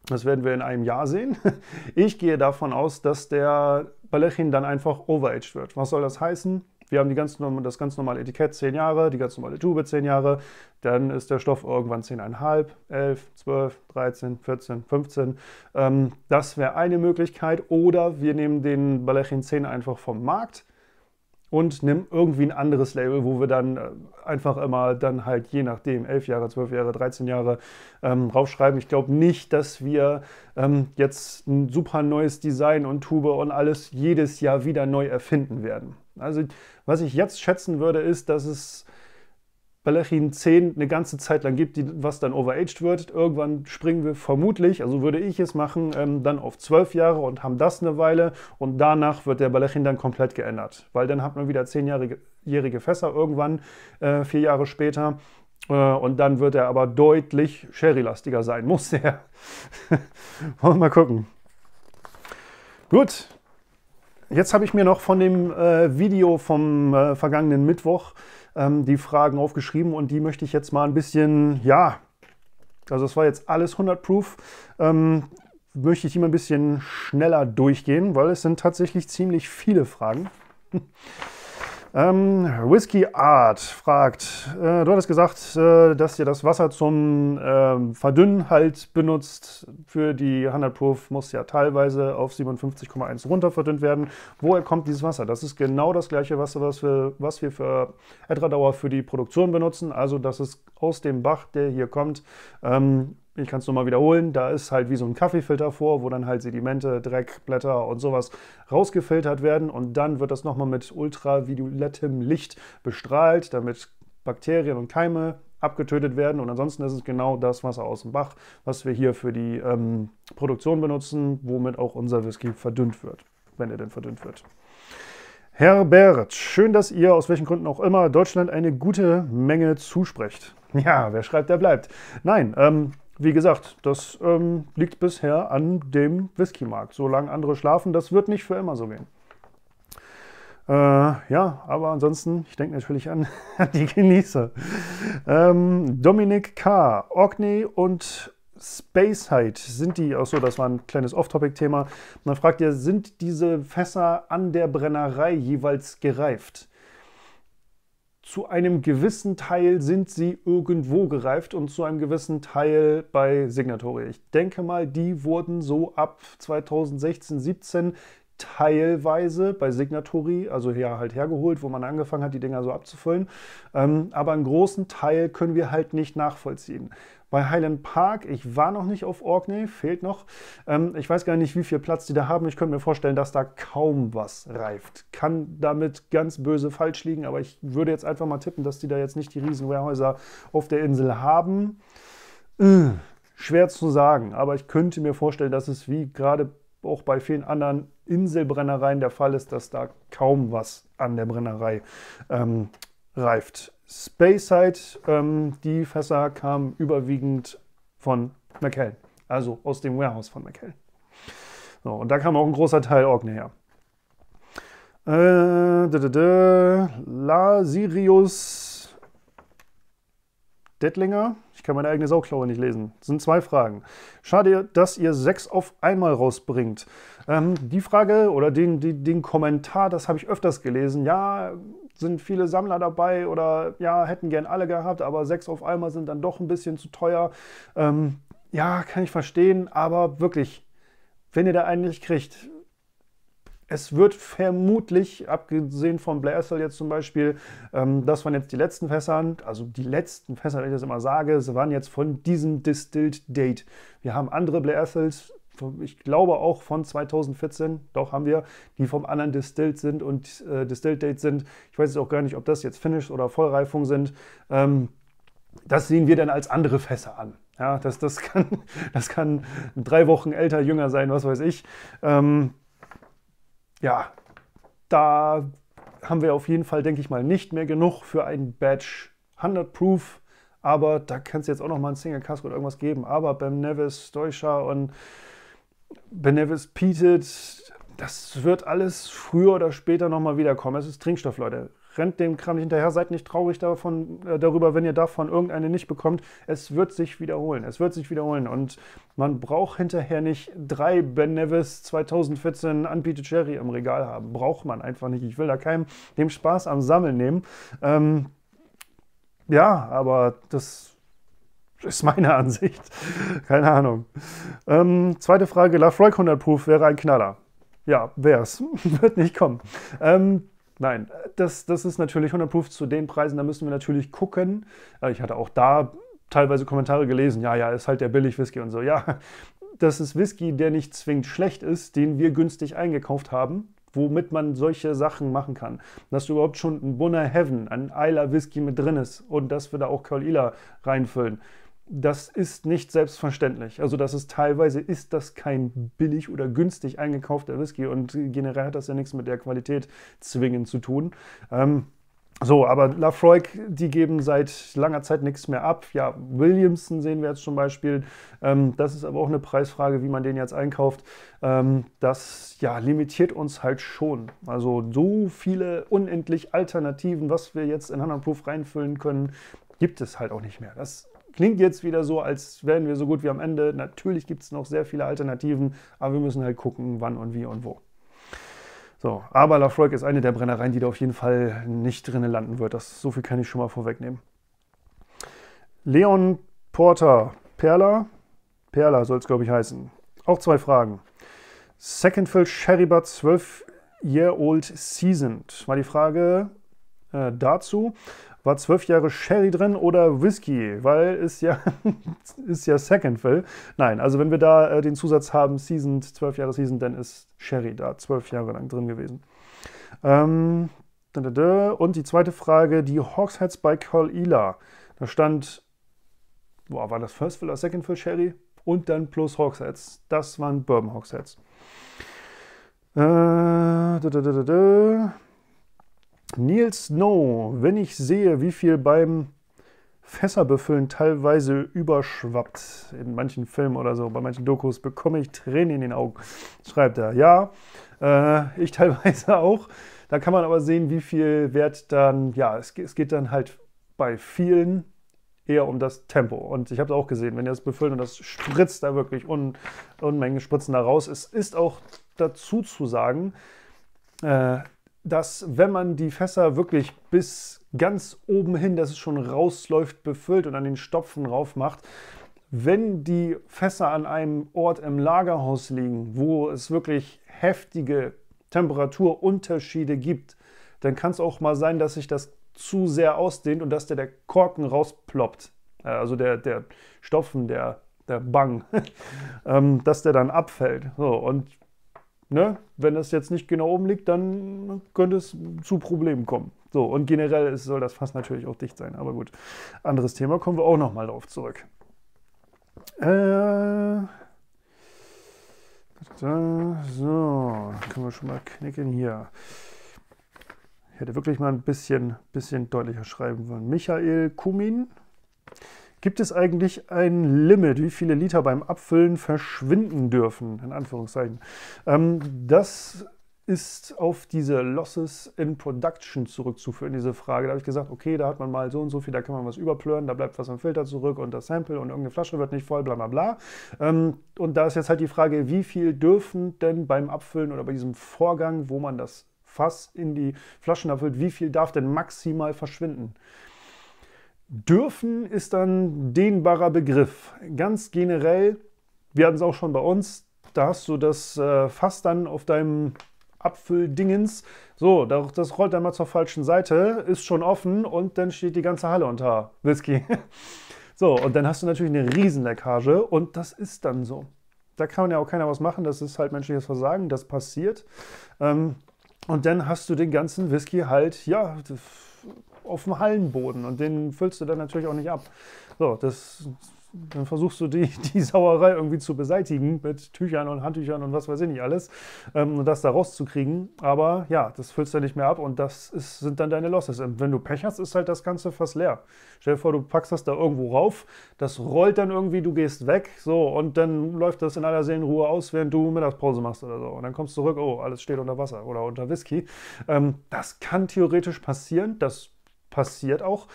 Das werden wir in einem Jahr sehen. Ich gehe davon aus, dass der Balechin dann einfach overaged wird. Was soll das heißen? Wir haben die ganz, das ganz normale Etikett 10 Jahre, die ganz normale Tube 10 Jahre, dann ist der Stoff irgendwann 10,5, 11, 12, 13, 14, 15. Ähm, das wäre eine Möglichkeit. Oder wir nehmen den Balechin 10 einfach vom Markt und nehmen irgendwie ein anderes Label, wo wir dann äh, einfach immer dann halt je nachdem 11 Jahre, 12 Jahre, 13 Jahre ähm, raufschreiben. Ich glaube nicht, dass wir ähm, jetzt ein super neues Design und Tube und alles jedes Jahr wieder neu erfinden werden. Also was ich jetzt schätzen würde, ist, dass es Balechin 10 eine ganze Zeit lang gibt, die, was dann overaged wird. Irgendwann springen wir vermutlich, also würde ich es machen, ähm, dann auf 12 Jahre und haben das eine Weile und danach wird der Balechin dann komplett geändert, weil dann hat man wieder 10-jährige Fässer irgendwann, äh, vier Jahre später. Äh, und dann wird er aber deutlich sherry-lastiger sein, muss er. Wollen wir mal gucken. Gut, Jetzt habe ich mir noch von dem äh, Video vom äh, vergangenen Mittwoch ähm, die Fragen aufgeschrieben und die möchte ich jetzt mal ein bisschen, ja, also das war jetzt alles 100 Proof, ähm, möchte ich die mal ein bisschen schneller durchgehen, weil es sind tatsächlich ziemlich viele Fragen. Ähm, Whiskey Art fragt, äh, du hattest gesagt, äh, dass ihr das Wasser zum äh, Verdünnen halt benutzt. Für die 100 Proof muss ja teilweise auf 57,1 runter verdünnt werden. Woher kommt dieses Wasser? Das ist genau das gleiche Wasser, was wir, was wir für Etradauer für die Produktion benutzen. Also das ist aus dem Bach, der hier kommt. Ähm, ich kann es nur mal wiederholen, da ist halt wie so ein Kaffeefilter vor, wo dann halt Sedimente, Dreck, Blätter und sowas rausgefiltert werden und dann wird das nochmal mit ultraviolettem Licht bestrahlt, damit Bakterien und Keime abgetötet werden. Und ansonsten ist es genau das Wasser aus dem Bach, was wir hier für die ähm, Produktion benutzen, womit auch unser Whisky verdünnt wird, wenn er denn verdünnt wird. Herbert, schön, dass ihr aus welchen Gründen auch immer Deutschland eine gute Menge zusprecht. Ja, wer schreibt, der bleibt. Nein, ähm, wie gesagt, das ähm, liegt bisher an dem Whisky-Markt. Solange andere schlafen, das wird nicht für immer so gehen. Äh, ja, aber ansonsten, ich denke natürlich an die Genießer. Ähm, Dominik K., Orkney und Space Height sind die, so, das war ein kleines Off-Topic-Thema. Man fragt ja, sind diese Fässer an der Brennerei jeweils gereift? zu einem gewissen Teil sind sie irgendwo gereift und zu einem gewissen Teil bei Signatory. Ich denke mal, die wurden so ab 2016, 17 teilweise bei Signatory, also ja halt hergeholt, wo man angefangen hat, die Dinger so abzufüllen. Ähm, aber einen großen Teil können wir halt nicht nachvollziehen bei Highland Park. Ich war noch nicht auf Orkney, fehlt noch. Ähm, ich weiß gar nicht, wie viel Platz die da haben. Ich könnte mir vorstellen, dass da kaum was reift. Kann damit ganz böse falsch liegen, aber ich würde jetzt einfach mal tippen, dass die da jetzt nicht die riesen Warehäuser auf der Insel haben. Äh, schwer zu sagen, aber ich könnte mir vorstellen, dass es wie gerade auch bei vielen anderen Inselbrennereien der Fall ist, dass da kaum was an der Brennerei ähm, reift. Speyside. Ähm, die Fässer kamen überwiegend von McKellen, also aus dem Warehouse von McKellen. So, und da kam auch ein großer Teil Orkney her. Äh, La Sirius Dettlinger. Ich kann meine eigene Sauklaue nicht lesen. Das sind zwei Fragen. Schade, dass ihr sechs auf einmal rausbringt. Ähm, die Frage oder den, den, den Kommentar, das habe ich öfters gelesen. Ja, sind viele Sammler dabei oder ja, hätten gern alle gehabt, aber sechs auf einmal sind dann doch ein bisschen zu teuer. Ähm, ja, kann ich verstehen, aber wirklich, wenn ihr da einen nicht kriegt, es wird vermutlich, abgesehen von Blair Essel jetzt zum Beispiel, ähm, das waren jetzt die letzten Fässer, also die letzten Fässer, wenn ich das immer sage, sie waren jetzt von diesem Distilled Date. Wir haben andere Blair Essels ich glaube auch von 2014, doch haben wir, die vom anderen Distilled sind und äh, Distilled Date sind. Ich weiß jetzt auch gar nicht, ob das jetzt Finish oder Vollreifung sind. Ähm, das sehen wir dann als andere Fässer an. Ja, das, das, kann, das kann drei Wochen älter, jünger sein, was weiß ich. Ähm, ja, da haben wir auf jeden Fall, denke ich mal, nicht mehr genug für ein Batch 100 Proof. Aber da kann es jetzt auch noch mal ein Single Cask oder irgendwas geben. Aber beim Nevis, Deutscher und Benevis Pietet, das wird alles früher oder später nochmal wiederkommen. Es ist Trinkstoff, Leute. Rennt dem Kram nicht hinterher, seid nicht traurig davon, äh, darüber, wenn ihr davon irgendeine nicht bekommt. Es wird sich wiederholen. Es wird sich wiederholen. Und man braucht hinterher nicht drei Ben Nevis 2014 Unpeated Cherry im Regal haben. Braucht man einfach nicht. Ich will da keinem dem Spaß am Sammeln nehmen. Ähm, ja, aber das ist meine Ansicht. Keine Ahnung. Ähm, zweite Frage: Lafroy 100 Proof wäre ein Knaller. Ja, wär's. Wird nicht kommen. Ähm, nein, das, das ist natürlich 100 Proof zu den Preisen. Da müssen wir natürlich gucken. Äh, ich hatte auch da teilweise Kommentare gelesen. Ja, ja, ist halt der Billig-Whisky und so. Ja, das ist Whisky, der nicht zwingend schlecht ist, den wir günstig eingekauft haben womit man solche Sachen machen kann. Dass du überhaupt schon ein Bunner Heaven, ein Isla Whisky mit drin ist und dass wir da auch Curl Ila reinfüllen das ist nicht selbstverständlich. Also das ist teilweise, ist das kein billig oder günstig eingekaufter Whisky und generell hat das ja nichts mit der Qualität zwingend zu tun. Ähm, so, aber Lafroig, die geben seit langer Zeit nichts mehr ab. Ja, Williamson sehen wir jetzt zum Beispiel. Ähm, das ist aber auch eine Preisfrage, wie man den jetzt einkauft. Ähm, das ja, limitiert uns halt schon. Also so viele unendlich Alternativen, was wir jetzt in 100 Proof reinfüllen können, gibt es halt auch nicht mehr. Das Klingt jetzt wieder so, als wären wir so gut wie am Ende. Natürlich gibt es noch sehr viele Alternativen, aber wir müssen halt gucken, wann und wie und wo. So, aber Lafroig ist eine der Brennereien, die da auf jeden Fall nicht drinnen landen wird. Das, so viel kann ich schon mal vorwegnehmen. Leon Porter, Perla, Perla soll es, glaube ich, heißen. Auch zwei Fragen. Second Fill Sherrybar 12 Year Old Seasoned war die Frage äh, dazu war zwölf Jahre Sherry drin oder Whisky, weil ist ja, ist ja Second Fill. Nein, also wenn wir da äh, den Zusatz haben, Seasoned, zwölf Jahre Seasoned, dann ist Sherry da zwölf Jahre lang drin gewesen. Ähm, und die zweite Frage, die Hawksheads bei Carl Colila. Da stand, boah, war das First Fill oder Second Fill Sherry? Und dann plus Hawksheads. Das waren Bourbon Hawksheads. Äh, da, da, da, da, da. Nils Snow, wenn ich sehe, wie viel beim Fässerbefüllen teilweise überschwappt, in manchen Filmen oder so, bei manchen Dokus, bekomme ich Tränen in den Augen, schreibt er. Ja, äh, ich teilweise auch. Da kann man aber sehen, wie viel Wert dann, ja, es, es geht dann halt bei vielen eher um das Tempo. Und ich habe es auch gesehen, wenn ihr das befüllt und das spritzt da wirklich un, Unmengen Spritzen da raus. Es ist auch dazu zu sagen, äh, dass wenn man die Fässer wirklich bis ganz oben hin, dass es schon rausläuft, befüllt und an den Stopfen rauf macht, wenn die Fässer an einem Ort im Lagerhaus liegen, wo es wirklich heftige Temperaturunterschiede gibt, dann kann es auch mal sein, dass sich das zu sehr ausdehnt und dass der, der Korken rausploppt. Äh, also der, der Stopfen, der, der Bang, ähm, dass der dann abfällt. So, und Ne? Wenn das jetzt nicht genau oben liegt, dann könnte es zu Problemen kommen. So, und generell ist, soll das Fass natürlich auch dicht sein. Aber gut, anderes Thema, kommen wir auch nochmal drauf zurück. Äh, so, können wir schon mal knicken hier. Ich hätte wirklich mal ein bisschen, bisschen deutlicher schreiben wollen. Michael Kumin, Gibt es eigentlich ein Limit, wie viele Liter beim Abfüllen verschwinden dürfen? In Anführungszeichen. Ähm, das ist auf diese Losses in Production zurückzuführen, diese Frage. Da habe ich gesagt, okay, da hat man mal so und so viel, da kann man was überplören, da bleibt was am Filter zurück und das Sample und irgendeine Flasche wird nicht voll, bla bla bla. Ähm, und da ist jetzt halt die Frage, wie viel dürfen denn beim Abfüllen oder bei diesem Vorgang, wo man das Fass in die Flaschen abfüllt, wie viel darf denn maximal verschwinden? Dürfen ist ein dehnbarer Begriff. Ganz generell, wir hatten es auch schon bei uns, da hast du das äh, Fass dann auf deinem Apfeldingens. So, das rollt dann mal zur falschen Seite, ist schon offen und dann steht die ganze Halle unter Whisky. so, und dann hast du natürlich eine Riesenleckage und das ist dann so. Da kann man ja auch keiner was machen, das ist halt menschliches Versagen, das passiert. Ähm, und dann hast du den ganzen Whisky halt, ja, auf dem Hallenboden und den füllst du dann natürlich auch nicht ab. So, das, dann versuchst du die, die Sauerei irgendwie zu beseitigen mit Tüchern und Handtüchern und was weiß ich nicht alles um ähm, das da rauszukriegen. Aber ja, das füllst du nicht mehr ab und das ist, sind dann deine Losses. Und ähm, wenn du Pech hast, ist halt das Ganze fast leer. Stell dir vor, du packst das da irgendwo rauf, das rollt dann irgendwie, du gehst weg, so und dann läuft das in aller Seelenruhe aus, während du Mittagspause machst oder so. Und dann kommst du zurück, oh, alles steht unter Wasser oder unter Whisky. Ähm, das kann theoretisch passieren, das passiert auch.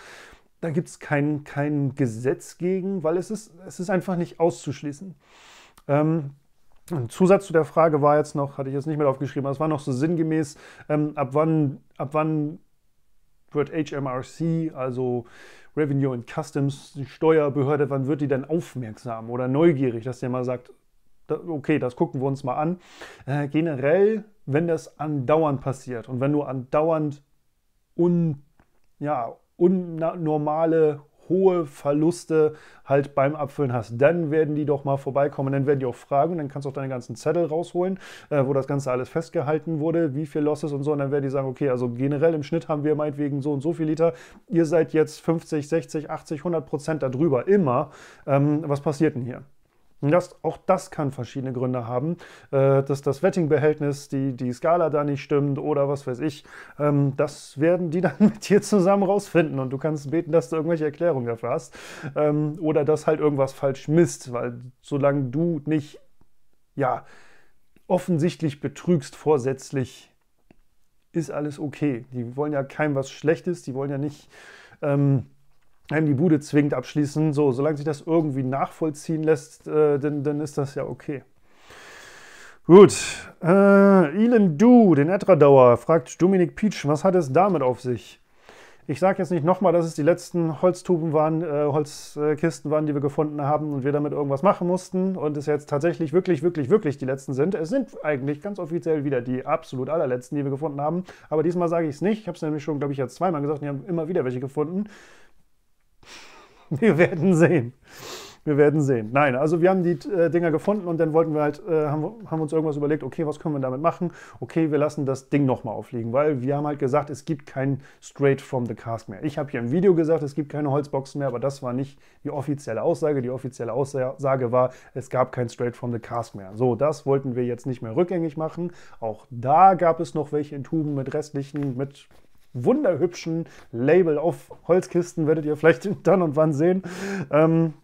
Da gibt es kein, kein Gesetz gegen, weil es ist, es ist einfach nicht auszuschließen. Ähm, ein Zusatz zu der Frage war jetzt noch, hatte ich jetzt nicht mehr aufgeschrieben, aber es war noch so sinngemäß, ähm, ab, wann, ab wann wird HMRC, also Revenue and Customs, die Steuerbehörde, wann wird die denn aufmerksam oder neugierig, dass der mal sagt, okay, das gucken wir uns mal an. Äh, generell, wenn das andauernd passiert und wenn du andauernd un ja, unnormale hohe Verluste halt beim Abfüllen hast, dann werden die doch mal vorbeikommen, dann werden die auch fragen, dann kannst du auch deine ganzen Zettel rausholen, äh, wo das Ganze alles festgehalten wurde, wie viel Losses und so, und dann werden die sagen, okay, also generell im Schnitt haben wir meinetwegen so und so viel Liter, ihr seid jetzt 50, 60, 80, 100 Prozent darüber, immer. Ähm, was passiert denn hier? das, auch das kann verschiedene Gründe haben, äh, dass das Wettingbehältnis, die, die Skala da nicht stimmt oder was weiß ich. Ähm, das werden die dann mit dir zusammen rausfinden und du kannst beten, dass du irgendwelche Erklärungen dafür hast. Ähm, oder dass halt irgendwas falsch misst, weil solange du nicht, ja, offensichtlich betrügst vorsätzlich, ist alles okay. Die wollen ja keinem was Schlechtes, die wollen ja nicht ähm, einem die Bude zwingend abschließen. So, solange sich das irgendwie nachvollziehen lässt, äh, dann, dann ist das ja okay. Gut. Äh, Elon Du, den Etradauer, fragt Dominik Peach, was hat es damit auf sich? Ich sage jetzt nicht nochmal, dass es die letzten Holztuben waren, äh, Holzkisten waren, die wir gefunden haben und wir damit irgendwas machen mussten und es jetzt tatsächlich wirklich, wirklich, wirklich die letzten sind. Es sind eigentlich ganz offiziell wieder die absolut allerletzten, die wir gefunden haben. Aber diesmal sage ich es nicht. Ich habe es nämlich schon, glaube ich, jetzt zweimal gesagt. die haben immer wieder welche gefunden. Wir werden sehen. Wir werden sehen. Nein, also wir haben die äh, Dinger gefunden und dann wollten wir halt, äh, haben, haben uns irgendwas überlegt, okay, was können wir damit machen? Okay, wir lassen das Ding nochmal aufliegen, weil wir haben halt gesagt, es gibt kein Straight from the Cask mehr. Ich habe hier im Video gesagt, es gibt keine Holzboxen mehr, aber das war nicht die offizielle Aussage. Die offizielle Aussage war, es gab kein Straight from the Cask mehr. So, das wollten wir jetzt nicht mehr rückgängig machen. Auch da gab es noch welche in Tuben mit restlichen, mit wunderhübschen Label auf Holzkisten, werdet ihr vielleicht dann und wann sehen. Ähm,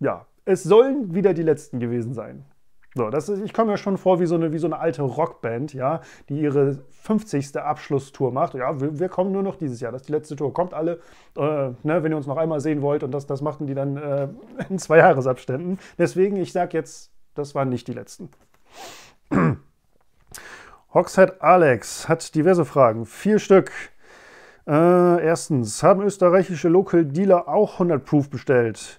ja, es sollen wieder die letzten gewesen sein. So, das ist, ich komme mir schon vor wie so, eine, wie so eine alte Rockband, ja, die ihre 50. Abschlusstour macht. Ja, wir, wir kommen nur noch dieses Jahr, das ist die letzte Tour. Kommt alle, äh, ne, wenn ihr uns noch einmal sehen wollt und das, das machten die dann äh, in zwei Jahresabständen. Deswegen, ich sage jetzt, das waren nicht die letzten. Hoxhead Alex hat diverse Fragen, vier Stück. Äh, erstens, haben österreichische Local Dealer auch 100 Proof bestellt?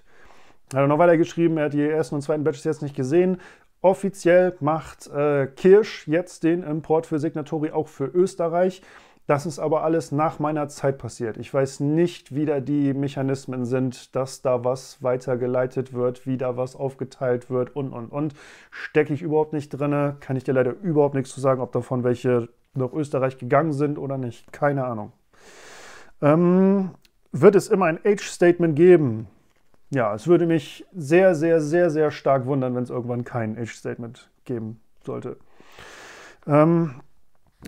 Er Hat noch weiter geschrieben, er hat die ersten und zweiten Batches jetzt nicht gesehen. Offiziell macht äh, Kirsch jetzt den Import für Signatori auch für Österreich. Das ist aber alles nach meiner Zeit passiert. Ich weiß nicht, wie da die Mechanismen sind, dass da was weitergeleitet wird, wie da was aufgeteilt wird und, und, und. Stecke ich überhaupt nicht drin, kann ich dir leider überhaupt nichts zu sagen, ob davon welche nach Österreich gegangen sind oder nicht. Keine Ahnung. Ähm, wird es immer ein Age-Statement geben? Ja, es würde mich sehr, sehr, sehr, sehr stark wundern, wenn es irgendwann kein Age-Statement geben sollte. Ähm,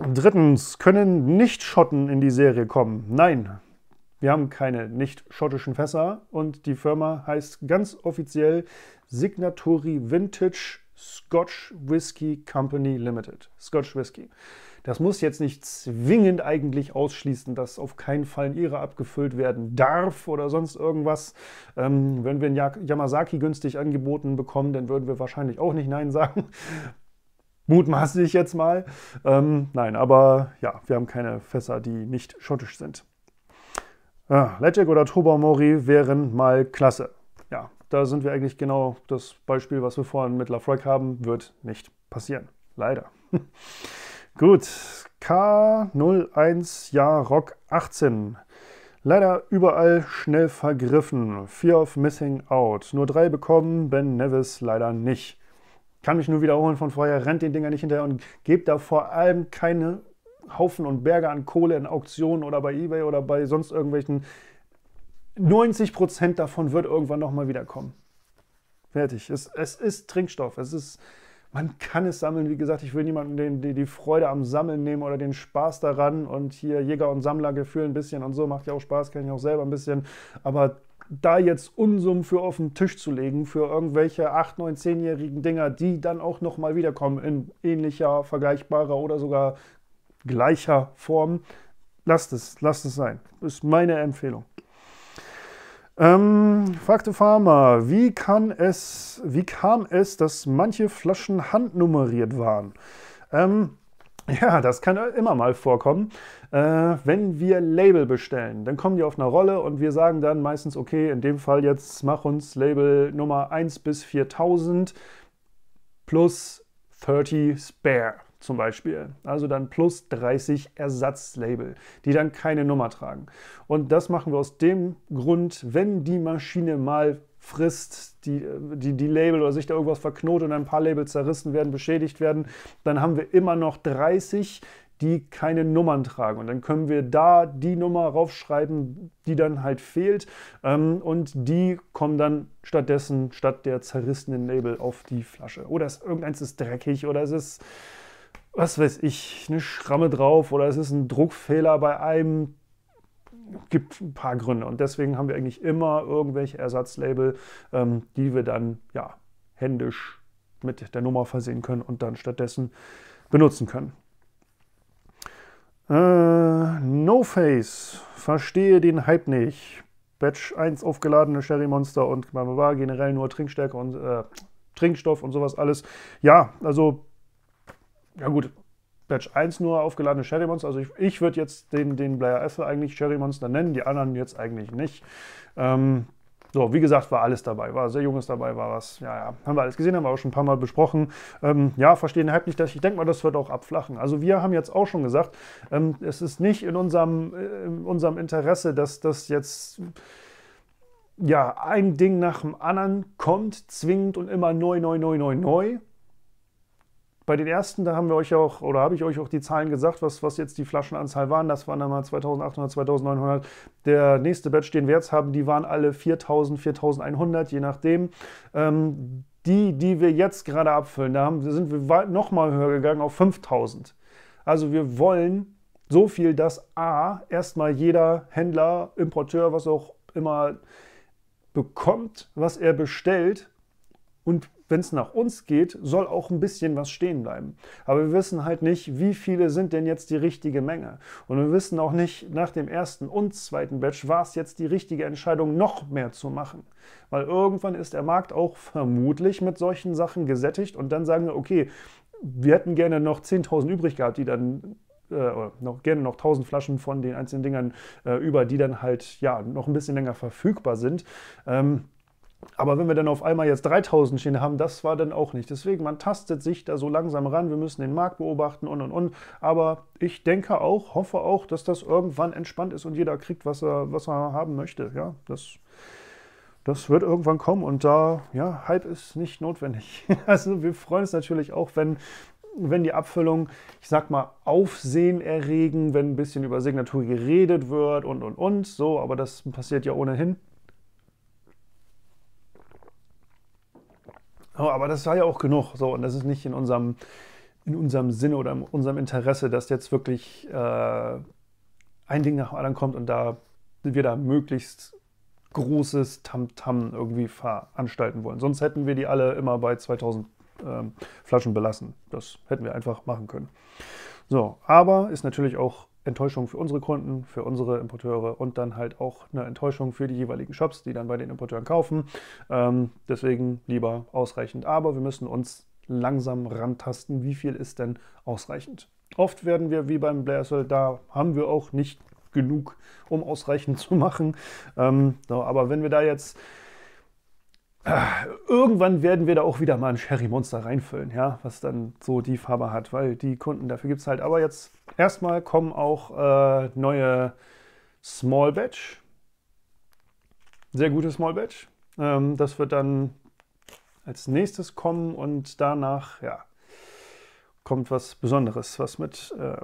Drittens können Nicht-Schotten in die Serie kommen. Nein, wir haben keine nicht-schottischen Fässer und die Firma heißt ganz offiziell Signatory Vintage Scotch Whisky Company Limited. Scotch Whisky. Das muss jetzt nicht zwingend eigentlich ausschließen, dass auf keinen Fall ein Ira abgefüllt werden darf oder sonst irgendwas. Ähm, wenn wir ein Yamazaki günstig angeboten bekommen, dann würden wir wahrscheinlich auch nicht Nein sagen. Mutmaße ich jetzt mal. Ähm, nein, aber ja, wir haben keine Fässer, die nicht schottisch sind. Äh, ah, Lejek oder Tobermory wären mal klasse. Ja, da sind wir eigentlich genau das Beispiel, was wir vorhin mit Lafroig haben, wird nicht passieren. Leider. Gut, K01 Jahr Rock 18. Leider überall schnell vergriffen. Fear of Missing Out. Nur drei bekommen, Ben Nevis leider nicht kann mich nur wiederholen von vorher, rennt den Dinger nicht hinterher und gebt da vor allem keine Haufen und Berge an Kohle in Auktionen oder bei Ebay oder bei sonst irgendwelchen. 90% davon wird irgendwann nochmal wiederkommen. Fertig. Es, es, ist Trinkstoff. Es ist, man kann es sammeln. Wie gesagt, ich will niemandem den, die, die Freude am Sammeln nehmen oder den Spaß daran. Und hier Jäger- und Sammler Sammlergefühl ein bisschen und so macht ja auch Spaß, kann ich auch selber ein bisschen. Aber da jetzt Unsummen für auf den Tisch zu legen, für irgendwelche 8-, 9-, 10-jährigen Dinger, die dann auch nochmal wiederkommen in ähnlicher, vergleichbarer oder sogar gleicher Form. Lasst es, lasst es sein. Ist meine Empfehlung. Ähm, fragte Pharma, wie, kann es, wie kam es, dass manche Flaschen handnummeriert waren? Ähm, ja, das kann immer mal vorkommen. Äh, wenn wir Label bestellen, dann kommen die auf eine Rolle und wir sagen dann meistens, okay, in dem Fall jetzt mach uns Label Nummer 1 bis 4000 plus 30 Spare zum Beispiel. Also dann plus 30 Ersatzlabel, die dann keine Nummer tragen. Und das machen wir aus dem Grund, wenn die Maschine mal frisst, die, die, die Label oder sich da irgendwas verknotet und ein paar Label zerrissen werden, beschädigt werden, dann haben wir immer noch 30, die keine Nummern tragen. Und dann können wir da die Nummer raufschreiben, die dann halt fehlt. Ähm, und die kommen dann stattdessen, statt der zerrissenen Label, auf die Flasche. Oder es, irgendeins ist dreckig oder es ist, was weiß ich, eine Schramme drauf oder es ist ein Druckfehler bei einem gibt ein paar Gründe. Und deswegen haben wir eigentlich immer irgendwelche Ersatzlabel, ähm, die wir dann ja händisch mit der Nummer versehen können und dann stattdessen benutzen können. Äh, no Face, verstehe den Hype nicht. Batch 1 aufgeladene Sherry Monster und blablabla, generell nur Trinkstärke und äh, Trinkstoff und sowas alles. Ja, also, ja gut, Batch 1 nur aufgeladene Cherry Monster. Also ich, ich würde jetzt den, den Blair Ethel eigentlich Cherry Monster nennen, die anderen jetzt eigentlich nicht. Ähm, so, wie gesagt, war alles dabei. War sehr junges dabei, war was. Ja, ja, haben wir alles gesehen, haben wir auch schon ein paar Mal besprochen. Ähm, ja, verstehen halt nicht, dass ich denke mal, das wird auch abflachen. Also wir haben jetzt auch schon gesagt, ähm, es ist nicht in unserem, äh, in unserem Interesse, dass das jetzt ja, ein Ding nach dem anderen kommt, zwingend und immer neu, neu, neu, neu, neu bei den ersten, da haben wir euch auch, oder habe ich euch auch die Zahlen gesagt, was, was jetzt die Flaschenanzahl waren. Das waren dann mal 2800, 2900. Der nächste Batch, den wir jetzt haben, die waren alle 4000, 4100, je nachdem. Ähm, die, die wir jetzt gerade abfüllen, da haben, sind wir nochmal höher gegangen auf 5000. Also wir wollen so viel, dass A, erstmal jeder Händler, Importeur, was auch immer bekommt, was er bestellt und wenn es nach uns geht, soll auch ein bisschen was stehen bleiben. Aber wir wissen halt nicht, wie viele sind denn jetzt die richtige Menge. Und wir wissen auch nicht, nach dem ersten und zweiten Batch war es jetzt die richtige Entscheidung, noch mehr zu machen. Weil irgendwann ist der Markt auch vermutlich mit solchen Sachen gesättigt und dann sagen wir, okay, wir hätten gerne noch 10.000 übrig gehabt, die dann äh, noch gerne noch 1000 Flaschen von den einzelnen Dingern äh, über, die dann halt ja noch ein bisschen länger verfügbar sind. Ähm, aber wenn wir dann auf einmal jetzt 3000 stehen haben, das war dann auch nicht. Deswegen, man tastet sich da so langsam ran. Wir müssen den Markt beobachten und und und. Aber ich denke auch, hoffe auch, dass das irgendwann entspannt ist und jeder kriegt, was er, was er haben möchte. Ja, das, das wird irgendwann kommen und da, ja, Hype ist nicht notwendig. Also, wir freuen uns natürlich auch, wenn wenn die Abfüllung, ich sag mal, Aufsehen erregen, wenn ein bisschen über Signatur geredet wird und und und, so, aber das passiert ja ohnehin. Oh, aber das war ja auch genug. So, und das ist nicht in unserem, in unserem Sinne oder in unserem Interesse, dass jetzt wirklich äh, ein Ding nach dem anderen kommt und da wir da möglichst großes Tamtam -Tam irgendwie veranstalten wollen. Sonst hätten wir die alle immer bei 2000 ähm, Flaschen belassen. Das hätten wir einfach machen können. So, aber ist natürlich auch Enttäuschung für unsere Kunden, für unsere Importeure und dann halt auch eine Enttäuschung für die jeweiligen Shops, die dann bei den Importeuren kaufen. Ähm, deswegen lieber ausreichend. Aber wir müssen uns langsam rantasten, wie viel ist denn ausreichend. Oft werden wir wie beim Bläsel, da haben wir auch nicht genug, um ausreichend zu machen. Ähm, so, aber wenn wir da jetzt Irgendwann werden wir da auch wieder mal ein Sherry Monster reinfüllen, ja, was dann so die Farbe hat, weil die Kunden dafür gibt es halt. Aber jetzt erstmal kommen auch äh, neue Small Batch. Sehr gute Small Batch. Ähm, das wird dann als nächstes kommen und danach, ja, kommt was Besonderes, was mit äh,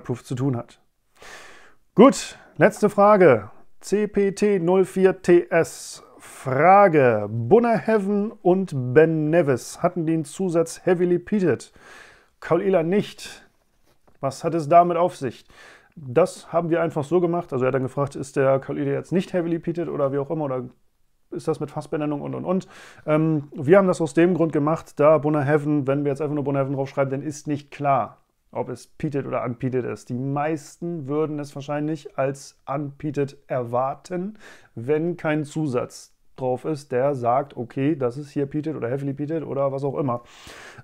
Proof zu tun hat. Gut, letzte Frage. CPT04TS Frage. Bunner Heaven und Ben Nevis hatten den Zusatz Heavily Peated. Kaulila nicht. Was hat es damit auf sich? Das haben wir einfach so gemacht. Also er hat dann gefragt, ist der Kaulila jetzt nicht Heavily Peated oder wie auch immer oder ist das mit Fassbenennung und und und. Ähm, wir haben das aus dem Grund gemacht, da Bunner Heaven, wenn wir jetzt einfach nur Bunner Heaven draufschreiben, dann ist nicht klar, ob es peated oder unpeated ist. Die meisten würden es wahrscheinlich als unpeated erwarten, wenn kein Zusatz drauf ist, der sagt, okay, das ist hier Peated oder Heavily Peated oder was auch immer.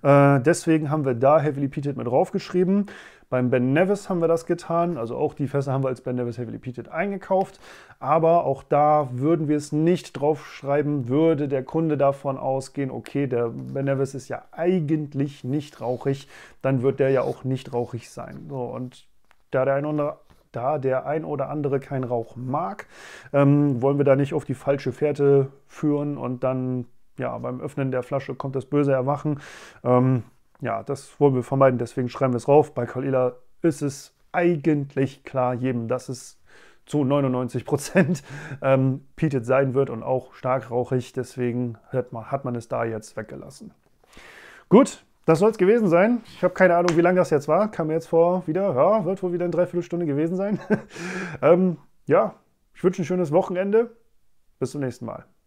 Äh, deswegen haben wir da Heavily Peated mit draufgeschrieben. Beim Ben Nevis haben wir das getan, also auch die Fässer haben wir als Ben Nevis Heavily Peated eingekauft, aber auch da würden wir es nicht draufschreiben, würde der Kunde davon ausgehen, okay, der Ben Nevis ist ja eigentlich nicht rauchig, dann wird der ja auch nicht rauchig sein. So, und da der eine oder da der ein oder andere keinen Rauch mag, ähm, wollen wir da nicht auf die falsche Fährte führen und dann ja beim Öffnen der Flasche kommt das böse Erwachen. Ähm, ja, das wollen wir vermeiden, deswegen schreiben wir es rauf. Bei Kalila ist es eigentlich klar jedem, dass es zu 99 Prozent ähm, Peated sein wird und auch stark rauchig. Deswegen hat man, hat man es da jetzt weggelassen. Gut, das soll es gewesen sein. Ich habe keine Ahnung, wie lange das jetzt war. Kam mir jetzt vor wieder, ja, wird wohl wieder eine Dreiviertelstunde gewesen sein. ähm, ja, ich wünsche ein schönes Wochenende. Bis zum nächsten Mal.